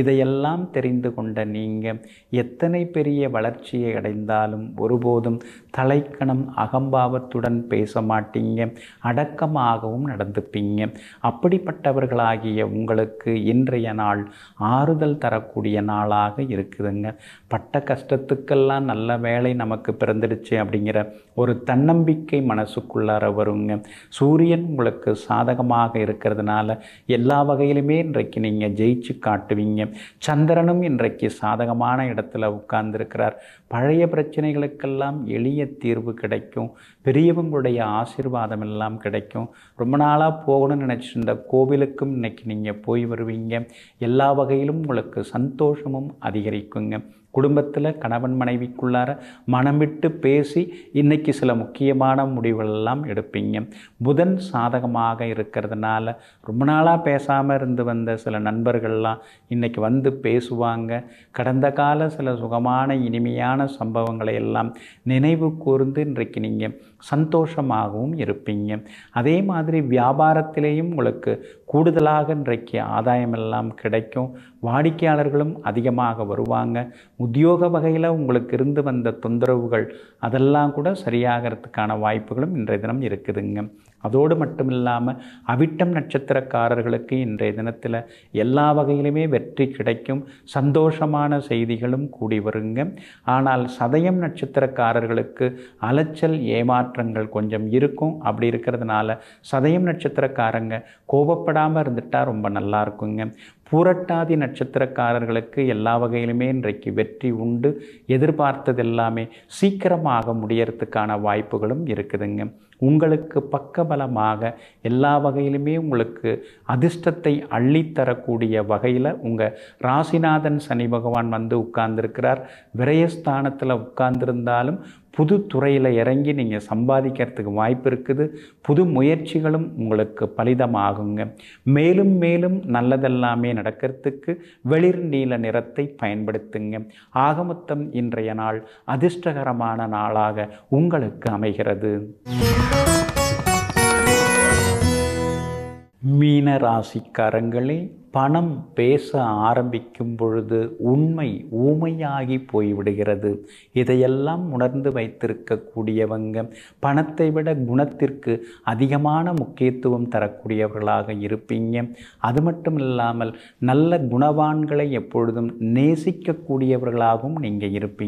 இதையெல்லாம் தெரிந்து கொண்ட நீங்கள் எத்தனை பெரிய வளர்ச்சியை அடைந்தாலும் ஒருபோதும் தலைக்கணம் அகம்பாவத்துடன் பேச மாட்டீங்க அடக்கமாகவும் நடந்துப்பீங்க அப்படிப்பட்டவர்களாகிய உங்களுக்கு இன்றைய நாள் ஆறுதல் தரக்கூடிய நாளாக இருக்குதுங்க பட்ட கஷ்டத்துக்கெல்லாம் நல்ல வேலை நமக்கு பிறந்துடுச்சு அப்படிங்கிற ஒரு தன் தன்னம்பிக்கை மனசுக்குள்ளார வருங்க சூரியன் உங்களுக்கு சாதகமாக இருக்கிறதுனால எல்லா வகையிலுமே இன்றைக்கு நீங்கள் ஜெயிச்சு காட்டுவீங்க சந்திரனும் இன்றைக்கு சாதகமான இடத்துல உட்கார்ந்துருக்கிறார் பழைய பிரச்சனைகளுக்கெல்லாம் எளிய தீர்வு கிடைக்கும் பெரியவங்களுடைய ஆசிர்வாதம் எல்லாம் கிடைக்கும் ரொம்ப நாளாக போகணும்னு நினச்சிருந்த கோவிலுக்கும் இன்றைக்கி நீங்கள் போய் வருவீங்க எல்லா வகையிலும் உங்களுக்கு சந்தோஷமும் அதிகரிக்குங்க குடும்பத்தில் கணவன் மனைவிக்குள்ளார மனம் விட்டு பேசி இன்றைக்கி சில முக்கியமான முடிவுகளெல்லாம் எடுப்பீங்க புதன் சாதகமாக இருக்கிறதுனால ரொம்ப நாளாக பேசாமல் இருந்து வந்த சில நண்பர்கள்லாம் இன்றைக்கி வந்து பேசுவாங்க கடந்த கால சில சுகமான இனிமையான சம்பவங்களை எல்லாம் நினைவு கூர்ந்து இன்றைக்கு நீங்கள் சந்தோஷமாகவும் இருப்பீங்க அதே மாதிரி வியாபாரத்திலேயும் உங்களுக்கு கூடுதலாக இன்றைக்கு ஆதாயம் எல்லாம் கிடைக்கும் வாடிக்கையாளர்களும் அதிகமாக வருவாங்க உத்தியோக வகையில் உங்களுக்கு இருந்து வந்த தொந்தரவுகள் அதெல்லாம் கூட சரியாகிறதுக்கான வாய்ப்புகளும் இன்றைய தினம் இருக்குதுங்க அதோடு மட்டும் இல்லாமல் அவிட்டம் நட்சத்திரக்காரர்களுக்கு இன்றைய தினத்தில் எல்லா வகையிலுமே வெற்றி கிடைக்கும் சந்தோஷமான செய்திகளும் கூடி வருங்க ஆனால் சதயம் நட்சத்திரக்காரர்களுக்கு அலைச்சல் ஏமாற்றங்கள் கொஞ்சம் இருக்கும் அப்படி இருக்கிறதுனால சதயம் நட்சத்திரக்காரங்க கோபப்படாமல் இருந்துட்டால் ரொம்ப நல்லா இருக்குங்க பூரட்டாதி நட்சத்திரக்காரர்களுக்கு எல்லா வகையிலுமே இன்றைக்கு வெற்றி உண்டு எதிர்பார்த்தது எல்லாமே சீக்கிரமாக முடியறதுக்கான வாய்ப்புகளும் இருக்குதுங்க உங்களுக்கு பக்கபலமாக எல்லா வகையிலுமே உங்களுக்கு அதிர்ஷ்டத்தை அள்ளித்தரக்கூடிய வகையில் உங்கள் ராசிநாதன் சனி பகவான் வந்து உட்கார்ந்துருக்கிறார் விரயஸ்தானத்தில் உட்கார்ந்துருந்தாலும் புது துறையில் இறங்கி நீங்கள் சம்பாதிக்கிறதுக்கு வாய்ப்பு இருக்குது புது முயற்சிகளும் உங்களுக்கு பலிதமாகுங்க மேலும் மேலும் நல்லதெல்லாமே நடக்கிறதுக்கு வெளிர் நீல நிறத்தை பயன்படுத்துங்க ஆகமொத்தம் இன்றைய நாள் அதிர்ஷ்டகரமான நாளாக உங்களுக்கு அமைகிறது மீன ராசிக்காரங்களே பணம் பேச ஆரம்பிக்கும் பொழுது உண்மை ஊமையாகி போய்விடுகிறது இதையெல்லாம் உணர்ந்து வைத்திருக்கக்கூடியவங்க பணத்தை விட குணத்திற்கு அதிகமான முக்கியத்துவம் தரக்கூடியவர்களாக இருப்பீங்க அது மட்டும் இல்லாமல் நல்ல குணவான்களை எப்பொழுதும் நேசிக்கக்கூடியவர்களாகவும் நீங்கள் இருப்பீங்க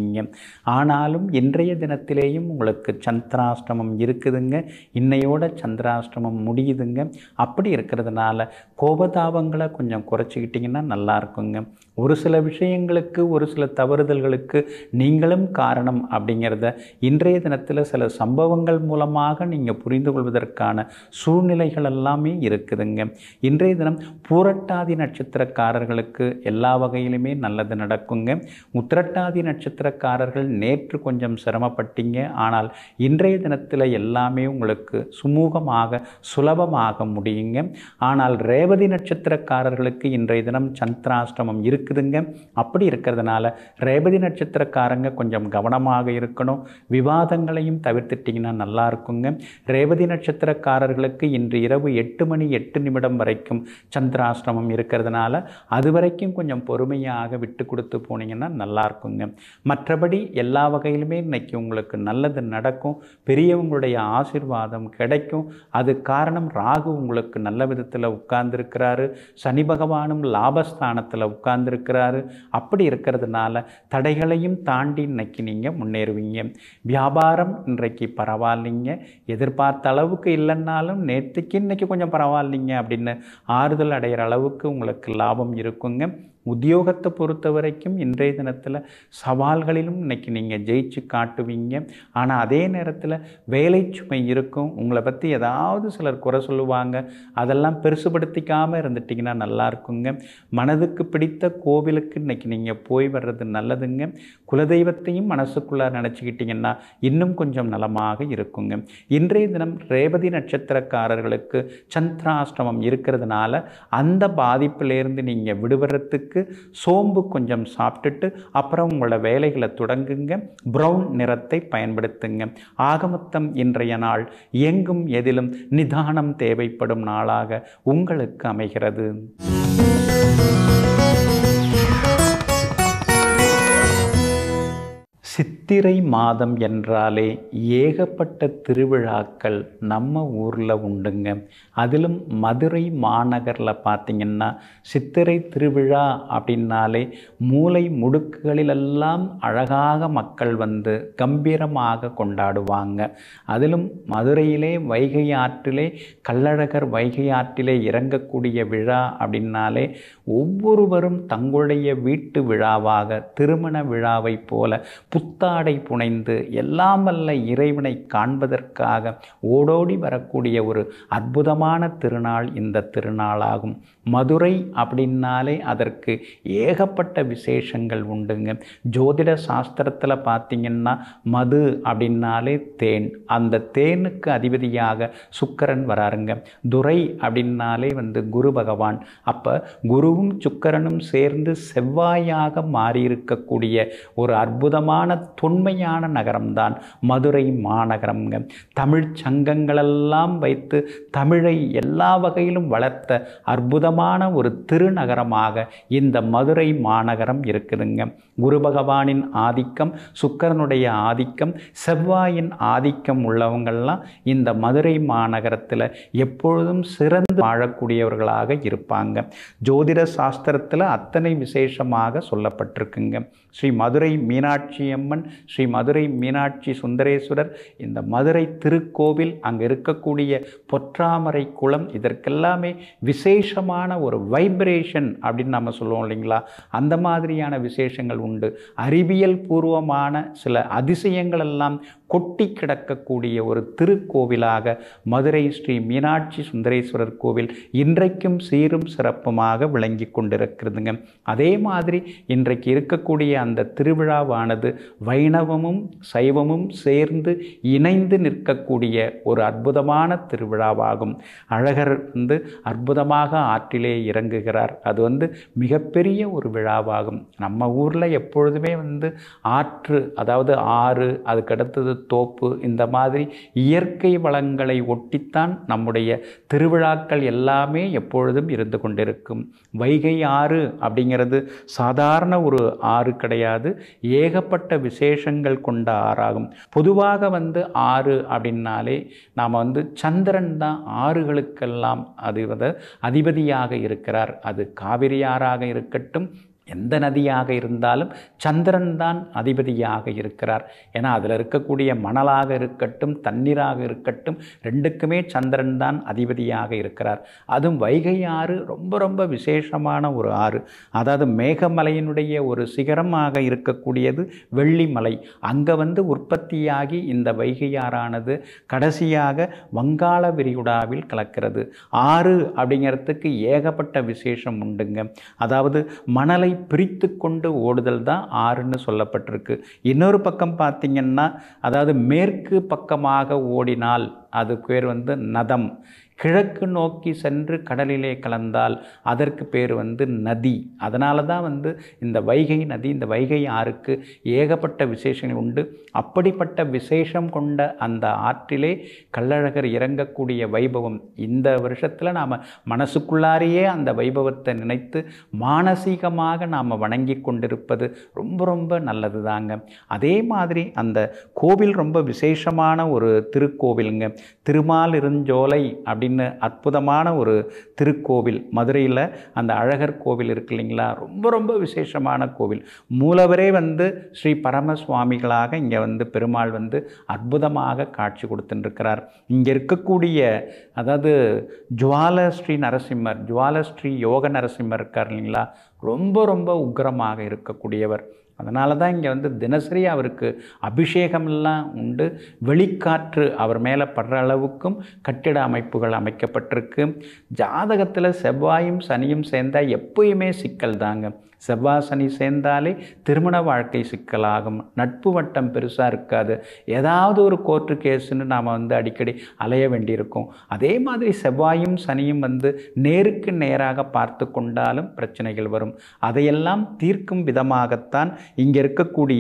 ஆனாலும் இன்றைய தினத்திலேயும் உங்களுக்கு சந்திராஷ்டமம் இருக்குதுங்க இன்னையோட சந்திராஷ்டமம் முடியுதுங்க அப்படி இருக்கிறதுனால கோபதாபங்களை கொஞ்சம் கொஞ்சம் குறைச்சிக்கிட்டிங்கன்னா நல்லாயிருக்குங்க ஒரு சில விஷயங்களுக்கு ஒரு சில தவறுதல்களுக்கு நீங்களும் காரணம் அப்படிங்கிறத இன்றைய தினத்தில் சில சம்பவங்கள் மூலமாக நீங்கள் புரிந்து கொள்வதற்கான சூழ்நிலைகள் எல்லாமே இருக்குதுங்க இன்றைய தினம் பூரட்டாதி நட்சத்திரக்காரர்களுக்கு எல்லா வகையிலுமே நல்லது நடக்குங்க உத்திரட்டாதி நட்சத்திரக்காரர்கள் நேற்று கொஞ்சம் சிரமப்பட்டீங்க ஆனால் இன்றைய தினத்தில் எல்லாமே உங்களுக்கு சுமூகமாக சுலபமாக முடியுங்க ஆனால் ரேவதி நட்சத்திரக்காரர்களுக்கு இன்றைய தினம் சந்திராஷ்டமம் இரு இருக்குதுங்க அப்படி இருக்கிறதுனால ரேபதி நட்சத்திரக்காரங்க கொஞ்சம் கவனமாக இருக்கணும் விவாதங்களையும் தவிர்த்துட்டிங்கன்னா நல்லா இருக்குங்க ரேபதி நட்சத்திரக்காரர்களுக்கு இன்று இரவு எட்டு மணி எட்டு நிமிடம் வரைக்கும் சந்திராசிரமம் இருக்கிறதுனால அது வரைக்கும் கொஞ்சம் பொறுமையாக விட்டு கொடுத்து போனீங்கன்னா நல்லா இருக்குங்க மற்றபடி எல்லா வகையிலுமே இன்னைக்கு உங்களுக்கு நல்லது நடக்கும் பெரியவங்களுடைய ஆசிர்வாதம் கிடைக்கும் அது காரணம் ராகு உங்களுக்கு நல்ல விதத்தில் உட்கார்ந்து இருக்கிறாரு சனி பகவானும் லாபஸ்தானத்தில் உட்கார்ந்து உட்கார்ந்துருக்கிறாரு அப்படி இருக்கிறதுனால தடைகளையும் தாண்டி இன்னைக்கு நீங்கள் முன்னேறுவீங்க வியாபாரம் இன்றைக்கு பரவாயில்லைங்க எதிர்பார்த்த அளவுக்கு இல்லைன்னாலும் நேற்றுக்கு இன்றைக்கி கொஞ்சம் பரவாயில்லைங்க அப்படின்னு ஆறுதல் அடைகிற அளவுக்கு உங்களுக்கு லாபம் இருக்குங்க உத்தியோகத்தை பொறுத்த வரைக்கும் இன்றைய தினத்தில் சவால்களிலும் இன்றைக்கி நீங்கள் ஜெயிச்சு காட்டுவீங்க ஆனால் அதே நேரத்தில் வேலை சுமை இருக்கும் உங்களை பற்றி ஏதாவது சிலர் குறை சொல்லுவாங்க அதெல்லாம் பெருசுபடுத்திக்காமல் இருந்துட்டிங்கன்னா நல்லா இருக்குங்க மனதுக்கு பிடித்த கோவிலுக்கு இன்றைக்கி நீங்கள் போய் வர்றது நல்லதுங்க குலதெய்வத்தையும் மனசுக்குள்ளே நினச்சிக்கிட்டிங்கன்னா இன்னும் கொஞ்சம் நலமாக இருக்குங்க இன்றைய தினம் ரேவதி நட்சத்திரக்காரர்களுக்கு சந்திராஷ்டமம் இருக்கிறதுனால அந்த பாதிப்பிலேருந்து நீங்கள் விடுபடுறதுக்கு இருக்குது சோம்பு கொஞ்சம் சாப்பிட்டுட்டு அப்புறம் உங்களோட வேலைகளை தொடங்குங்க ப்ரௌன் நிறத்தை பயன்படுத்துங்க ஆகமத்தம் இன்றைய நாள் எங்கும் எதிலும் நிதானம் தேவைப்படும் நாளாக உங்களுக்கு அமைகிறது சித்திரை மாதம் என்றாலே ஏகப்பட்ட திருவிழாக்கள் நம்ம ஊரில் உண்டுங்க அதிலும் மதுரை மாநகரில் பார்த்திங்கன்னா சித்திரை திருவிழா அப்படின்னாலே மூளை முடுக்குகளிலெல்லாம் அழகாக மக்கள் வந்து கம்பீரமாக கொண்டாடுவாங்க அதிலும் மதுரையிலே வைகை ஆற்றிலே கள்ளழகர் வைகை ஆற்றிலே இறங்கக்கூடிய விழா அப்படின்னாலே ஒவ்வொருவரும் தங்களுடைய வீட்டு விழாவாக திருமண விழாவைப் போல புத்தாடை புனைந்து எல்லாம் வல்ல இறைவனை காண்பதற்காக ஓடோடி வரக்கூடிய ஒரு அற்புதமான திருநாள் இந்த திருநாளாகும் மதுரை அப்படின்னாலே அதற்கு ஏகப்பட்ட விசேஷங்கள் உண்டுங்க ஜோதிட சாஸ்திரத்தில் பார்த்திங்கன்னா மது அப்படின்னாலே தேன் அந்த தேனுக்கு அதிபதியாக சுக்கரன் வராருங்க துரை அப்படின்னாலே வந்து குரு பகவான் அப்போ குருவும் சுக்கரனும் சேர்ந்து செவ்வாயாக மாறியிருக்கக்கூடிய ஒரு அற்புதமான தொன்மையான நகரம்தான் மதுரை மாநகரம்ங்க தமிழ் சங்கங்களெல்லாம் வைத்து தமிழை எல்லா வகையிலும் வளர்த்த அற்புதமான அற்புதமான ஒரு திருநகரமாக இந்த மதுரை மாநகரம் இருக்குதுங்க குரு பகவானின் ஆதிக்கம் சுக்கரனுடைய ஆதிக்கம் செவ்வாயின் ஆதிக்கம் உள்ளவங்கள்லாம் இந்த மதுரை மாநகரத்தில் எப்பொழுதும் சிறந்து வாழக்கூடியவர்களாக இருப்பாங்க ஜோதிட சாஸ்திரத்தில் அத்தனை விசேஷமாக சொல்லப்பட்டிருக்குங்க ஸ்ரீ மதுரை மீனாட்சி அம்மன் ஸ்ரீ மதுரை மீனாட்சி சுந்தரேஸ்வரர் இந்த மதுரை திருக்கோவில் அங்கே இருக்கக்கூடிய பொற்றாமரை குளம் இதற்கெல்லாமே விசேஷமான ஒரு வைப்ரேஷன் அப்படின்னு நம்ம சொல்லுவோம் இல்லைங்களா அந்த மாதிரியான விசேஷங்கள் உண்டு அறிவியல் பூர்வமான சில அதிசயங்கள் எல்லாம் கொட்டி கிடக்கக்கூடிய ஒரு திருக்கோவிலாக மதுரை ஸ்ரீ மீனாட்சி சுந்தரேஸ்வரர் கோவில் இன்றைக்கும் சீரும் சிறப்புமாக விளங்கி கொண்டிருக்கிறதுங்க அதே மாதிரி இன்றைக்கு இருக்கக்கூடிய அந்த திருவிழாவானது வைணவமும் சைவமும் சேர்ந்து இணைந்து நிற்கக்கூடிய ஒரு அற்புதமான திருவிழாவாகும் அழகர் வந்து அற்புதமாக ஆற்றிலே இறங்குகிறார் அது வந்து மிகப்பெரிய ஒரு விழாவாகும் நம்ம ஊரில் எப்பொழுதுமே வந்து ஆற்று அதாவது ஆறு அதுக்கடுத்தது தோப்பு இந்த மாதிரி இயற்கை வளங்களை ஒட்டித்தான் நம்முடைய திருவிழாக்கள் எல்லாமே எப்பொழுதும் இருந்து கொண்டிருக்கும் வைகை ஆறு அப்படிங்கிறது சாதாரண ஒரு ஆறு கிடையாது ஏகப்பட்ட விசேஷங்கள் கொண்ட ஆறாகும் பொதுவாக வந்து ஆறு அப்படின்னாலே நாம் வந்து சந்திரன் தான் ஆறுகளுக்கெல்லாம் அது அதிபதியாக இருக்கிறார் அது காவிரி ஆறாக இருக்கட்டும் எந்த நதியாக இருந்தாலும் சந்திரன் தான் அதிபதியாக இருக்கிறார் ஏன்னா அதில் இருக்கக்கூடிய மணலாக இருக்கட்டும் தண்ணீராக இருக்கட்டும் ரெண்டுக்குமே சந்திரன் தான் அதிபதியாக இருக்கிறார் அதுவும் வைகை ஆறு ரொம்ப ரொம்ப விசேஷமான ஒரு ஆறு அதாவது மேகமலையினுடைய ஒரு சிகரமாக இருக்கக்கூடியது வெள்ளிமலை அங்கே வந்து உற்பத்தியாகி இந்த வைகை ஆறானது கடைசியாக வங்காள விரிகுடாவில் கலக்கிறது ஆறு அப்படிங்கிறதுக்கு ஏகப்பட்ட விசேஷம் உண்டுங்க அதாவது மணலை பிரித்து கொண்டு ஓடுதல் தான் ஆறுன்னு சொல்லப்பட்டிருக்கு இன்னொரு பக்கம் பார்த்திங்கன்னா அதாவது மேற்கு பக்கமாக ஓடினால் அது பேர் வந்து நதம் கிழக்கு நோக்கி சென்று கடலிலே கலந்தால் அதற்கு பேர் வந்து நதி அதனால தான் வந்து இந்த வைகை நதி இந்த வைகை ஆறுக்கு ஏகப்பட்ட விசேஷங்கள் உண்டு அப்படிப்பட்ட விசேஷம் கொண்ட அந்த ஆற்றிலே கள்ளழகர் இறங்கக்கூடிய வைபவம் இந்த வருஷத்தில் நாம் மனசுக்குள்ளாரியே அந்த வைபவத்தை நினைத்து மானசீகமாக நாம் வணங்கி கொண்டிருப்பது ரொம்ப ரொம்ப நல்லது தாங்க அதே மாதிரி அந்த கோவில் ரொம்ப விசேஷமான ஒரு திருக்கோவிலுங்க திருமால் இருஞ்சோலை அப்படின்னு அப்படின்னு அற்புதமான ஒரு திருக்கோவில் மதுரையில் அந்த அழகர் கோவில் இருக்கு இல்லைங்களா ரொம்ப ரொம்ப விசேஷமான கோவில் மூலவரே வந்து ஸ்ரீ பரம சுவாமிகளாக இங்கே வந்து பெருமாள் வந்து அற்புதமாக காட்சி கொடுத்துட்டுருக்கிறார் இங்கே இருக்கக்கூடிய அதாவது ஜுவால ஸ்ரீ நரசிம்மர் ஜுவால ஸ்ரீ யோக நரசிம்மர் இருக்கார் இல்லைங்களா ரொம்ப ரொம்ப உக்ரமாக இருக்கக்கூடியவர் அதனால தான் இங்கே வந்து தினசரி அவருக்கு அபிஷேகமெல்லாம் உண்டு வெளிக்காற்று அவர் மேலே படுற அளவுக்கும் கட்டிட அமைப்புகள் அமைக்கப்பட்டிருக்கு ஜாதகத்தில் செவ்வாயும் சனியும் சேர்ந்தால் எப்பயுமே சிக்கல் தாங்க செவ்வாய் சனி சேர்ந்தாலே திருமண வாழ்க்கை சிக்கலாகும் நட்பு வட்டம் பெருசாக இருக்காது ஏதாவது ஒரு கோர்ட்டு கேஸுன்னு நாம் வந்து அடிக்கடி அலைய வேண்டியிருக்கும் அதே மாதிரி செவ்வாயும் சனியும் வந்து நேருக்கு நேராக பார்த்து கொண்டாலும் பிரச்சனைகள் வரும் அதையெல்லாம் தீர்க்கும் விதமாகத்தான் இங்கே இருக்கக்கூடிய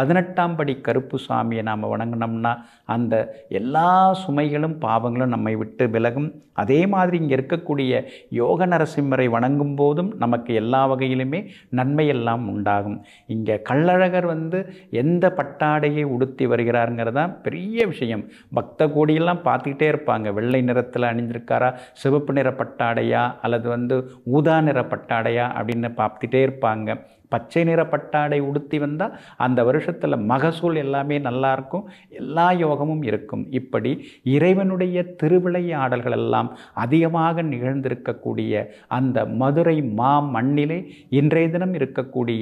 பதினெட்டாம் படி கருப்பு சாமியை நாம் வணங்கினோம்னா அந்த எல்லா சுமைகளும் பாவங்களும் நம்மை விட்டு விலகும் அதே மாதிரி இங்கே இருக்கக்கூடிய யோக நரசிம்மரை வணங்கும் போதும் நமக்கு எல்லா வகையிலுமே நன்மையெல்லாம் உண்டாகும் இங்கே கள்ளழகர் வந்து எந்த பட்டாடையை உடுத்தி வருகிறாருங்கிறதா பெரிய விஷயம் பக்த கோடியெல்லாம் பார்த்துக்கிட்டே இருப்பாங்க வெள்ளை நிறத்தில் அணிஞ்சிருக்காரா சிவப்பு நிற பட்டாடையா அல்லது வந்து ஊதா நிற பட்டாடையா அப்படின்னு பார்த்துட்டே இருப்பாங்க பச்சை நிற பட்டாடை உடுத்தி வந்தால் அந்த வருஷத்தில் மகசூல் எல்லாமே நல்லா இருக்கும் எல்லா யோகமும் இருக்கும் இப்படி இறைவனுடைய திருவிளையாடல்கள் எல்லாம் அதிகமாக நிகழ்ந்திருக்கக்கூடிய அந்த மதுரை மா மண்ணிலே இன்றைய தினம் இருக்கக்கூடிய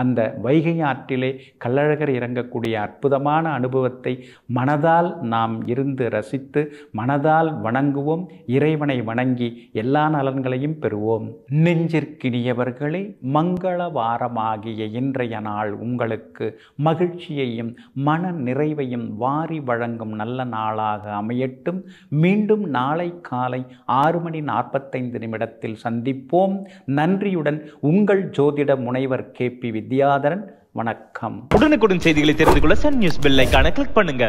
அந்த வைகை ஆற்றிலே கள்ளழகர் இறங்கக்கூடிய அற்புதமான அனுபவத்தை மனதால் நாம் இருந்து ரசித்து மனதால் வணங்குவோம் இறைவனை வணங்கி எல்லா நலன்களையும் பெறுவோம் நெஞ்சிற்கினியவர்களே மங்கள வாரமாகிய இன்றைய நாள் உங்களுக்கு மகிழ்ச்சியையும் மன நிறைவையும் வாரி வழங்கும் நல்ல நாளாக அமையட்டும் மீண்டும் நாளை காலை ஆறு மணி நாற்பத்தைந்து நிமிடத்தில் சந்திப்போம் நன்றியுடன் உங்கள் ஜோதிட முனைவர் கே பி வித்யாதரன் வணக்கம் உடனுக்குடன் செய்திகளை தெரிந்து கொள்ள சன் நியூஸ் பில்லைக்கான கிளிக் பண்ணுங்க